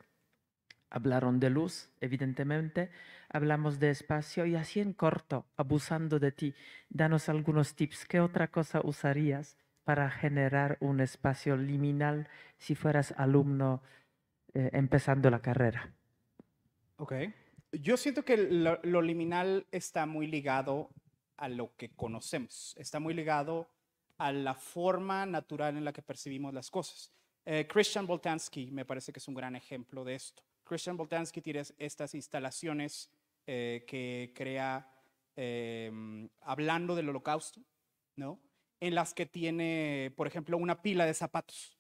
Hablaron de luz, evidentemente, hablamos de espacio y así en corto, abusando de ti, danos algunos tips. ¿Qué otra cosa usarías para generar un espacio liminal si fueras alumno eh, empezando la carrera? Ok. Yo siento que lo, liminal está muy ligado a lo que conocemos, está muy ligado a la forma natural en la que percibimos las cosas. Eh, Christian Boltanski me parece que es un gran ejemplo de esto. Christian Boltanski tiene estas instalaciones eh, que crea eh, hablando del holocausto, ¿no? En las que tiene, por ejemplo, una pila de zapatos.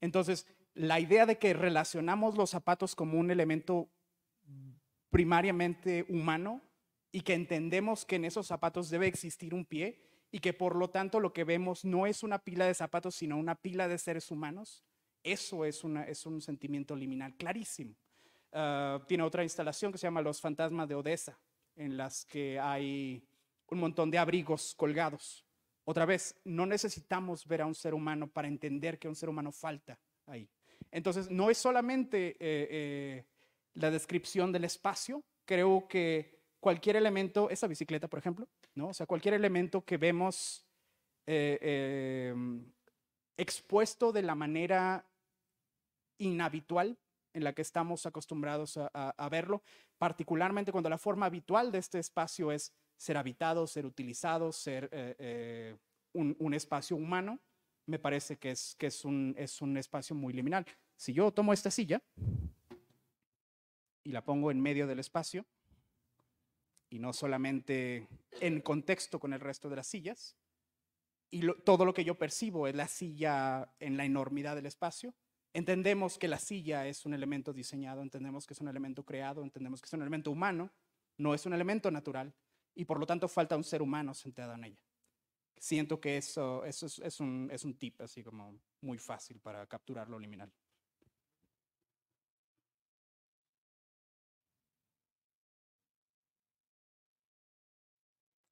Entonces, la idea de que relacionamos los zapatos como un elemento primariamente humano y que entendemos que en esos zapatos debe existir un pie y que por lo tanto lo que vemos no es una pila de zapatos, sino una pila de seres humanos, eso es, una, es un sentimiento liminal clarísimo. Eh, tiene otra instalación que se llama Los Fantasmas de Odessa, en las que hay un montón de abrigos colgados. Otra vez, no necesitamos ver a un ser humano para entender que un ser humano falta ahí. Entonces, no es solamente eh, eh, la descripción del espacio, creo que cualquier elemento, esa bicicleta, por ejemplo, ¿no? o sea, cualquier elemento que vemos expuesto de la manera inhabitual, en la que estamos acostumbrados a, verlo, particularmente cuando la forma habitual de este espacio es ser habitado, ser utilizado, ser eh, eh, un, espacio humano, me parece que, es, que es, un, es un espacio muy liminal. Si yo tomo esta silla y la pongo en medio del espacio, y no solamente en contexto con el resto de las sillas, y todo lo que yo percibo es la silla en la enormidad del espacio, Entendemos que la silla es un elemento diseñado, entendemos que es un elemento creado, entendemos que es un elemento humano, no es un elemento natural, y por lo tanto falta un ser humano sentado en ella. Siento que eso, es, un, tip así como muy fácil para capturar lo liminal.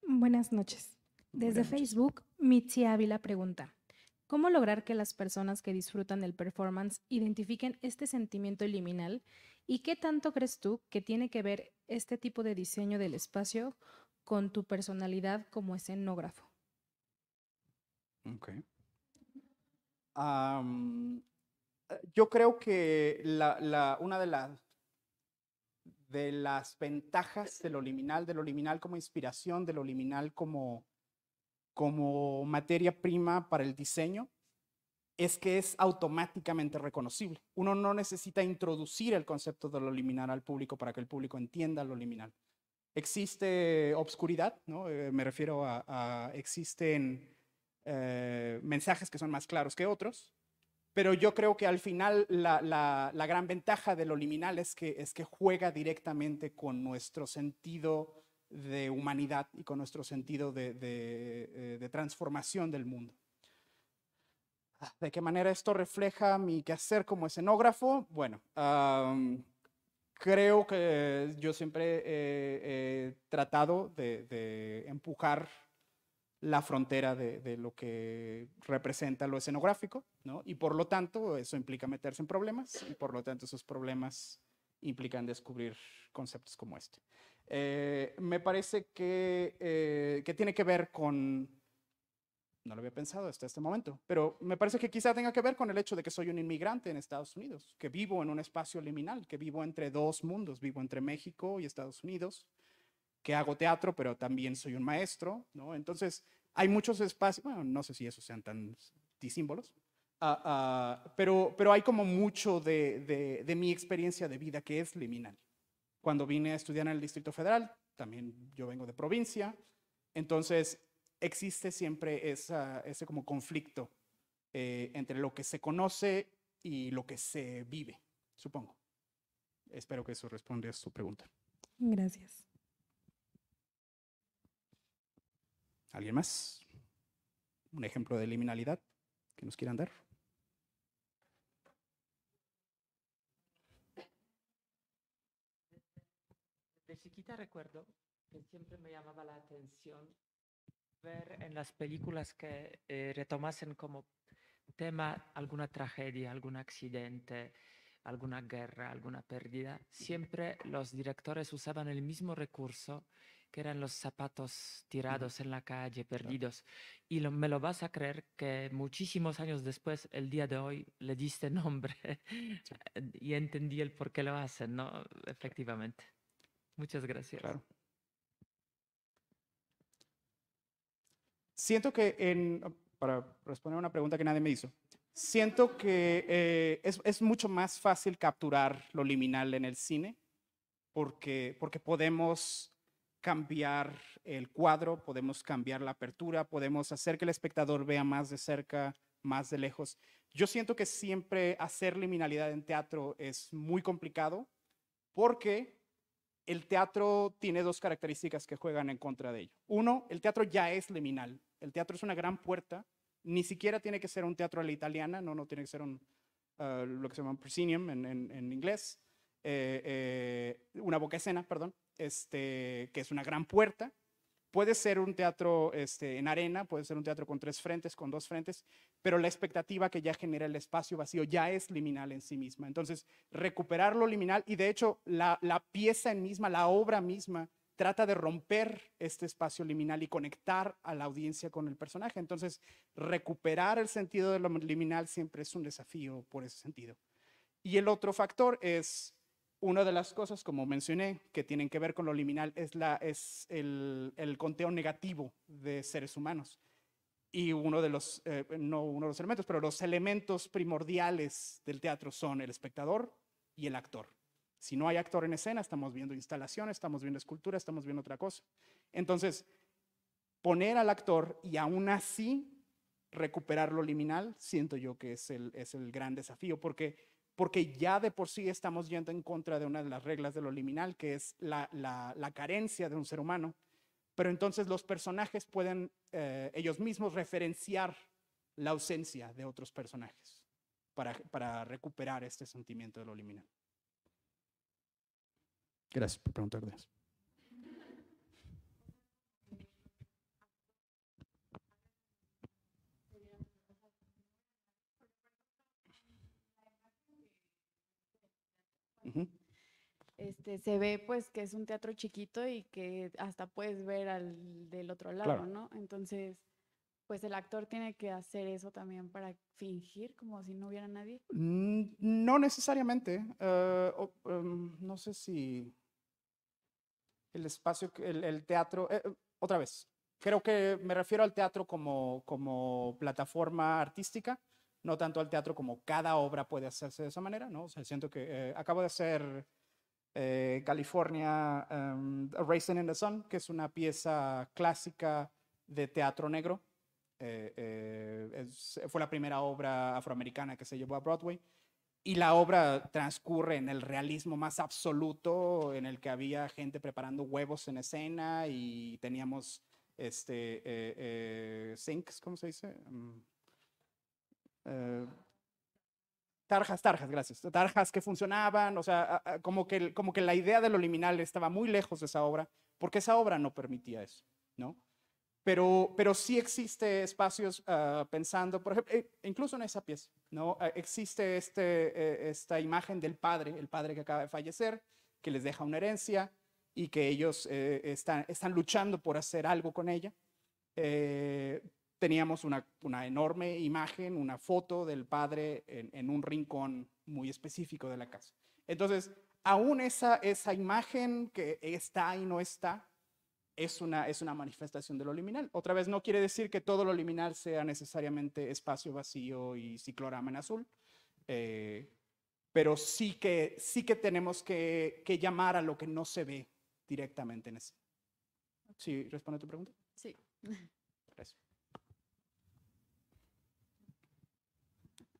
Buenas noches. Desde Facebook, Mitzi Ávila pregunta. ¿Cómo lograr que las personas que disfrutan del performance identifiquen este sentimiento liminal? ¿Y qué tanto crees tú que tiene que ver este tipo de diseño del espacio con tu personalidad como escenógrafo? Ok. Eh, yo creo que una de, de las ventajas de lo liminal, de lo liminal como inspiración, de lo liminal como como materia prima para el diseño es que es automáticamente reconocible. Uno no necesita introducir el concepto de lo liminal al público para que el público entienda lo liminal. Existe obscuridad, ¿no? Eh, me refiero a, existen eh, mensajes que son más claros que otros, pero yo creo que al final la, gran ventaja de lo liminal es que, es que juega directamente con nuestro sentido de humanidad y con nuestro sentido de, de, eh, transformación del mundo. Ah, ¿De qué manera esto refleja mi quehacer como escenógrafo? Bueno, creo que yo siempre he, tratado de, empujar la frontera de, lo que representa lo escenográfico, Y por lo tanto, eso implica meterse en problemas, y por lo tanto, esos problemas implican descubrir conceptos como este. Eh, me parece eh, que, tiene que ver con, no lo había pensado hasta este momento, pero me parece que quizá tenga que ver con el hecho de que soy un inmigrante en Estados Unidos, que vivo en un espacio liminal, que vivo entre dos mundos, vivo entre México y Estados Unidos, que hago teatro, pero también soy un maestro, ¿no? Entonces, hay muchos espacios, bueno, no sé si esos sean tan disímbolos, ah, ah, pero, pero hay como mucho de mi experiencia de vida que es liminal. Cuando vine a estudiar en el Distrito Federal, también yo vengo de provincia, entonces existe siempre ese como conflicto eh, entre lo que se conoce y lo que se vive, supongo. Espero que eso responda a su pregunta. Gracias. ¿Alguien más? ¿Un ejemplo de liminalidad que nos quieran dar? recuerdo que siempre me llamaba la atención ver en las películas que eh, retomasen como tema alguna tragedia, algún accidente, alguna guerra, alguna pérdida, siempre los directores usaban el mismo recurso que eran los zapatos tirados en la calle, perdidos. Y me lo vas a creer que muchísimos años después, el día de hoy, le diste nombre (laughs) y entendí el por qué lo hacen, ¿no? Efectivamente. Muchas gracias. Siento que, oh, para responder a una pregunta que nadie me hizo, siento que eh, es, mucho más fácil capturar lo liminal en el cine porque, porque podemos cambiar el cuadro, podemos cambiar la apertura, podemos hacer que el espectador vea más de cerca, más de lejos. Yo siento que siempre hacer liminalidad en teatro es muy complicado porque el teatro tiene dos características que juegan en contra de ello. Uno, el teatro ya es liminal. El teatro es una gran puerta. Ni siquiera tiene que ser un teatro a la italiana, no, no tiene que ser un, eh, lo que se llama proscenium en, inglés, eh, eh, una boca escena, perdón, este, que es una gran puerta Puede ser un teatro este, en arena, puede ser un teatro con tres frentes, con dos frentes, pero la expectativa que ya genera el espacio vacío ya es liminal en sí misma. Entonces, recuperar lo liminal y de hecho la, la pieza en misma, la obra misma, trata de romper este espacio liminal y conectar a la audiencia con el personaje. Entonces, recuperar el sentido de lo liminal siempre es un desafío por ese sentido. Y el otro factor es una de las cosas, como mencioné, que tienen que ver con lo liminal es, el, conteo negativo de seres humanos. Y uno de los, eh, no uno de los elementos, pero los elementos primordiales del teatro son el espectador y el actor. Si no hay actor en escena, estamos viendo instalación, estamos viendo escultura, estamos viendo otra cosa. Entonces, poner al actor y aún así recuperar lo liminal, siento yo que es el, es el gran desafío, porque porque ya de por sí estamos yendo en contra de una de las reglas de lo liminal, que es la, carencia de un ser humano. Pero entonces los personajes pueden eh, ellos mismos referenciar la ausencia de otros personajes para, para recuperar este sentimiento de lo liminal. Gracias por preguntar, Este, se ve pues que es un teatro chiquito y que hasta puedes ver al del otro lado, ¿no? Entonces, pues el actor tiene que hacer eso también para fingir como si no hubiera nadie. Mm, no necesariamente. Eh, em, no sé si el espacio, el, teatro, eh, otra vez, creo que me refiero al teatro como, como plataforma artística, no tanto al teatro como cada obra puede hacerse de esa manera, ¿no? O sea, siento que eh, acabo de hacer... Eh, California, em, Racing in the Sun, que es una pieza clásica de teatro negro. Eh, eh, fue la primera obra afroamericana que se llevó a Broadway. Y la obra transcurre en el realismo más absoluto, en el que había gente preparando huevos en escena y teníamos este, sinks, ¿cómo se dice? Mm tarjas, tarjas, gracias, tarjas que funcionaban, o sea, como que, como que la idea de lo liminal estaba muy lejos de esa obra, porque esa obra no permitía eso, ¿no? Pero, pero sí existe espacios ah, pensando, por ejemplo, eh, incluso en esa pieza, ¿no? Ah, existe este, eh, esta imagen del padre, el padre que acaba de fallecer, que les deja una herencia y que ellos eh, están, están luchando por hacer algo con ella, teníamos una, una, enorme imagen, una foto del padre en, en, un rincón muy específico de la casa. Entonces, aún esa, esa imagen que está y no está, es una, es una manifestación de lo liminal. Otra vez, no quiere decir que todo lo liminal sea necesariamente espacio vacío y ciclorama en azul, eh, pero sí que, sí que tenemos que, que, llamar a lo que no se ve directamente en ese. ¿Sí responde a tu pregunta? Sí. Gracias.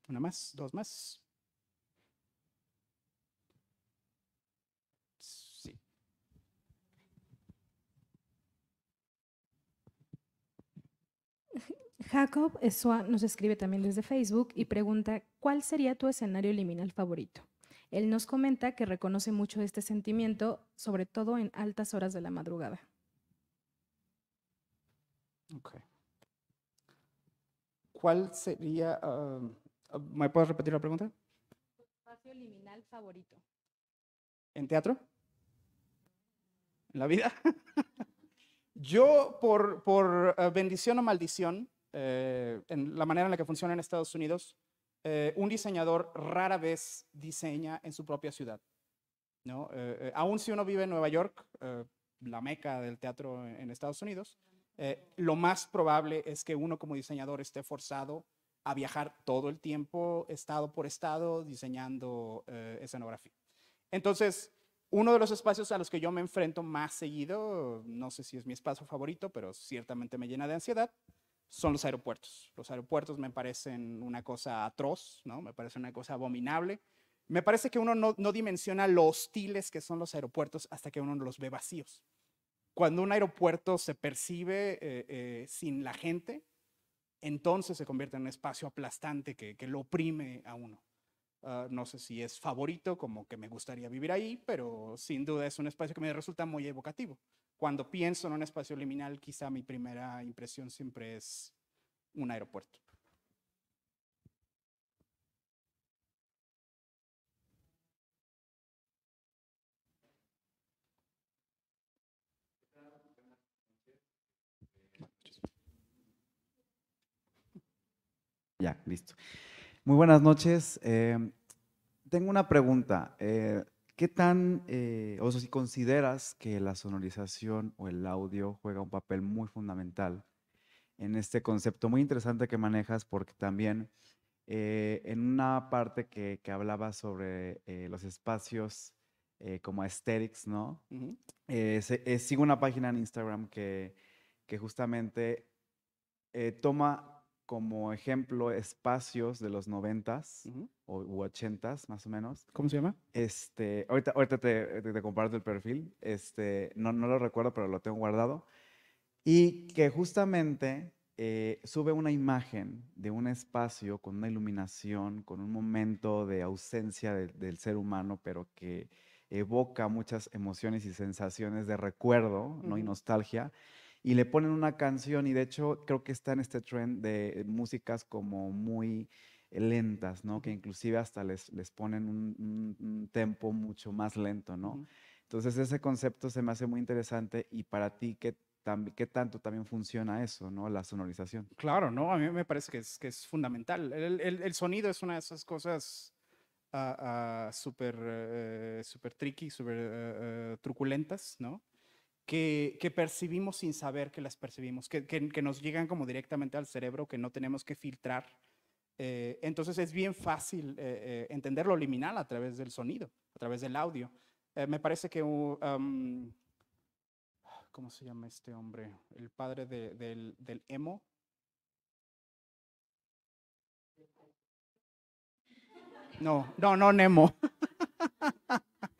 Una más, dos más. Sí. (laughs) Jacob Esua nos escribe también desde Facebook y pregunta, ¿cuál sería tu escenario liminal favorito? Él nos comenta que reconoce mucho este sentimiento, sobre todo en altas horas de la madrugada. Okay. ¿Cuál sería... Ah, ¿Me puedes repetir la pregunta? espacio liminal favorito? ¿En teatro? ¿En la vida? (laughs) Yo, por, eh, bendición o maldición, eh, en la manera en la que funciona en Estados Unidos, eh, un diseñador rara vez diseña en su propia ciudad. ¿no? aún si uno vive en Nueva York, la meca del teatro en Estados Unidos, lo más probable es que uno como diseñador esté forzado a viajar todo el tiempo, estado por estado, diseñando eh, escenografía. Entonces, uno de los espacios a los que yo me enfrento más seguido, no sé si es mi espacio favorito, pero ciertamente me llena de ansiedad, son los aeropuertos. Los aeropuertos me parecen una cosa atroz, ¿no? Me parece una cosa abominable. Me parece que uno no, dimensiona lo hostiles que son los aeropuertos hasta que uno los ve vacíos. Cuando un aeropuerto se percibe eh, eh, sin la gente, entonces se convierte en un espacio aplastante que, lo oprime a uno. Ah, no sé si es favorito, como que me gustaría vivir ahí, pero sin duda es un espacio que me resulta muy evocativo. Cuando pienso en un espacio liminal, quizá mi primera impresión siempre es un aeropuerto. Ya, listo. Muy buenas noches. Em, tengo una pregunta. Eh, ¿Qué tan, eh, o si consideras que la sonorización o el audio juega un papel muy fundamental en este concepto muy interesante que manejas? Porque también eh, en una parte que, que hablaba sobre los espacios como aesthetics, ¿no? sigo una página en Instagram que, que justamente toma como ejemplo espacios de los noventas o u ochentas más o menos. ¿Cómo se llama? Este, ahorita, ahorita te, comparto el perfil. Este, no, no lo recuerdo, pero lo tengo guardado. Y que justamente eh, sube una imagen de un espacio con una iluminación, con un momento de ausencia del ser humano, pero que evoca muchas emociones y sensaciones de recuerdo ¿no? y nostalgia y le ponen una canción y de hecho creo que está en este trend de músicas como muy lentas, ¿no? Que inclusive hasta les, les ponen un, tempo mucho más lento, ¿no? Entonces ese concepto se me hace muy interesante y para ti, ¿qué, qué tanto también funciona eso, ¿no? La sonorización. Claro, ¿no? A mí me parece que es, que es fundamental. El, el, sonido es una de esas cosas uh, súper eh, super tricky, súper eh, eh, truculentas, ¿no? que, que percibimos sin saber que las percibimos, que, que, nos llegan como directamente al cerebro, que no tenemos que filtrar. Eh, entonces es bien fácil eh, eh lo liminal a través del sonido, a través del audio. Eh, me parece que, un... ¿cómo se llama este hombre? El padre del, del emo, No, no, no, Nemo. (laughs)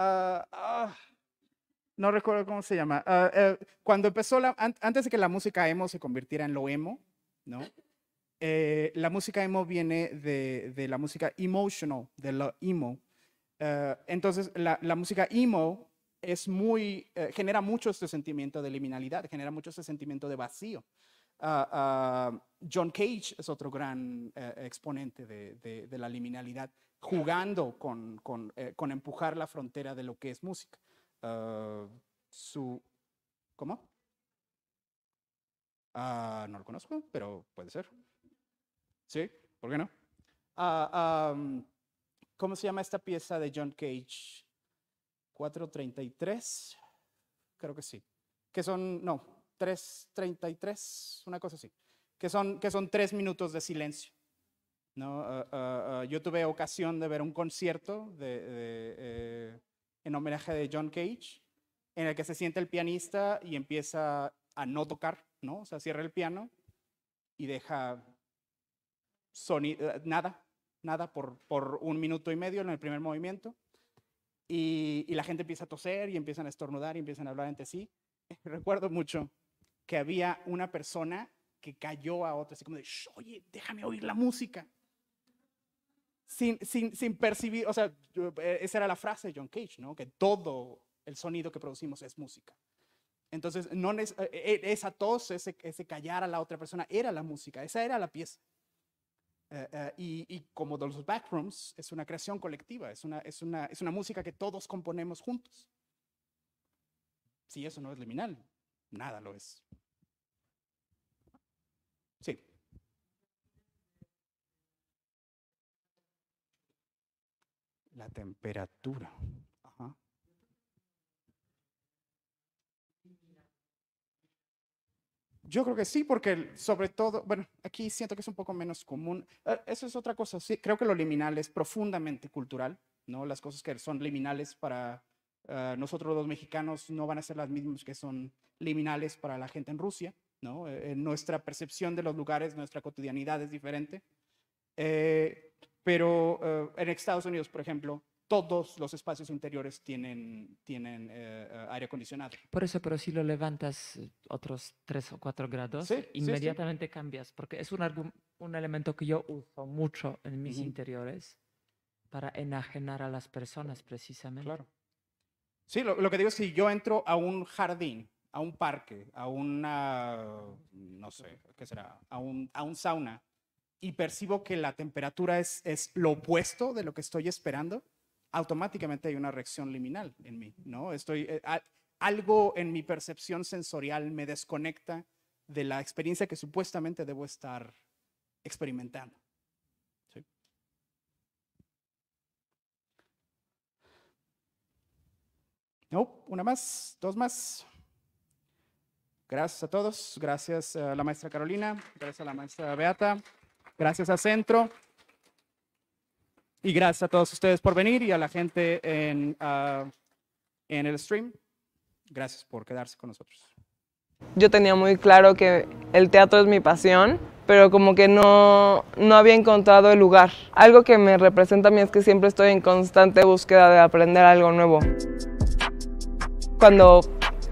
Ah... ah no recuerdo cómo se llama, ah, eh, cuando empezó, antes de que la música emo se convirtiera en lo emo, eh, la música emo viene de, la música emotional, de lo emo. Eh, entonces, la, música emo es muy, genera mucho este sentimiento de liminalidad, genera mucho ese sentimiento de vacío. Ah, ah, John Cage es otro gran exponente de, la liminalidad, jugando con empujar la frontera de lo que es música. Eh, su... ¿Cómo? Ah, no lo conozco, pero puede ser. Sí, ¿por qué no? Ah, ¿Cómo se llama esta pieza de John Cage? 433, creo que sí. Que son, no, 333, una cosa así. Que son, que son tres minutos de silencio. ¿no? Ah, yo tuve ocasión de ver un concierto de eh, en homenaje de John Cage, en el que se siente el pianista y empieza a no tocar, ¿no? O sea, cierra el piano y deja sonido, eh, nada, nada por, por un minuto y medio en el primer movimiento. Y, y, la gente empieza a toser y empiezan a estornudar y empiezan a hablar entre sí. (laughs) Recuerdo mucho que había una persona que cayó a otra, así como de, oye, déjame oír la música sin, percibir, o sea, eh, esa era la frase de John Cage, ¿no? Que todo el sonido que producimos es música. Entonces, no eh, eh, esa tos, ese, ese callar a la otra persona, era la música, esa era la pieza. y, y, como los backrooms, es una creación colectiva, es una, es, una, es una música que todos componemos juntos. Si eso no es liminal, nada lo es. la temperatura. Yo creo que sí, porque sobre todo, bueno, aquí siento que es un poco menos común. Eh, eso es otra cosa, sí, creo que lo liminal es profundamente cultural, ¿no? Las cosas que son liminales para eh, nosotros los mexicanos no van a ser las mismas que son liminales para la gente en Rusia, ¿no? Eh, nuestra percepción de los lugares, nuestra cotidianidad es diferente. Pero eh, en Estados Unidos, por ejemplo, todos los espacios interiores tienen, tienen eh, eh, aire acondicionado. Por eso, pero si lo levantas otros tres o cuatro grados, inmediatamente cambias, porque es un, un elemento que yo uso mucho en mis interiores para enajenar a las personas precisamente. Claro. Sí, lo, lo, que digo es que yo entro a un jardín, a un parque, a una, no sé, ¿qué será? A un, a un sauna y percibo que la temperatura es, lo opuesto de lo que estoy esperando, automáticamente hay una reacción liminal en mí, ¿no? Estoy, eh, algo en mi percepción sensorial me desconecta de la experiencia que supuestamente debo estar experimentando. No, una más, dos más. Gracias a todos, gracias a la maestra Carolina, gracias a la maestra Beata. Gracias a Centro. Y gracias a todos ustedes por venir y a la gente en, ah, en el stream. Gracias por quedarse con nosotros. Yo tenía muy claro que el teatro es mi pasión, pero como que no, no había encontrado el lugar. Algo que me representa a mí es que siempre estoy en constante búsqueda de aprender algo nuevo. Cuando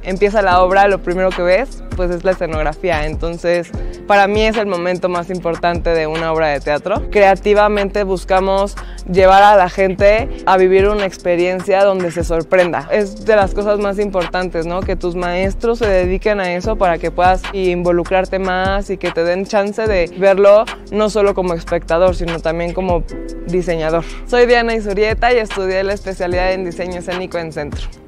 empieza la obra, lo primero que ves pues es la escenografía. Entonces, para mí es el momento más importante de una obra de teatro. Creativamente buscamos llevar a la gente a vivir una experiencia donde se sorprenda. Es de las cosas más importantes, ¿no? Que tus maestros se dediquen a eso para que puedas involucrarte más y que te den chance de verlo no solo como espectador, sino también como diseñador. Soy Diana Isurieta y estudié la especialidad en diseño escénico en Centro.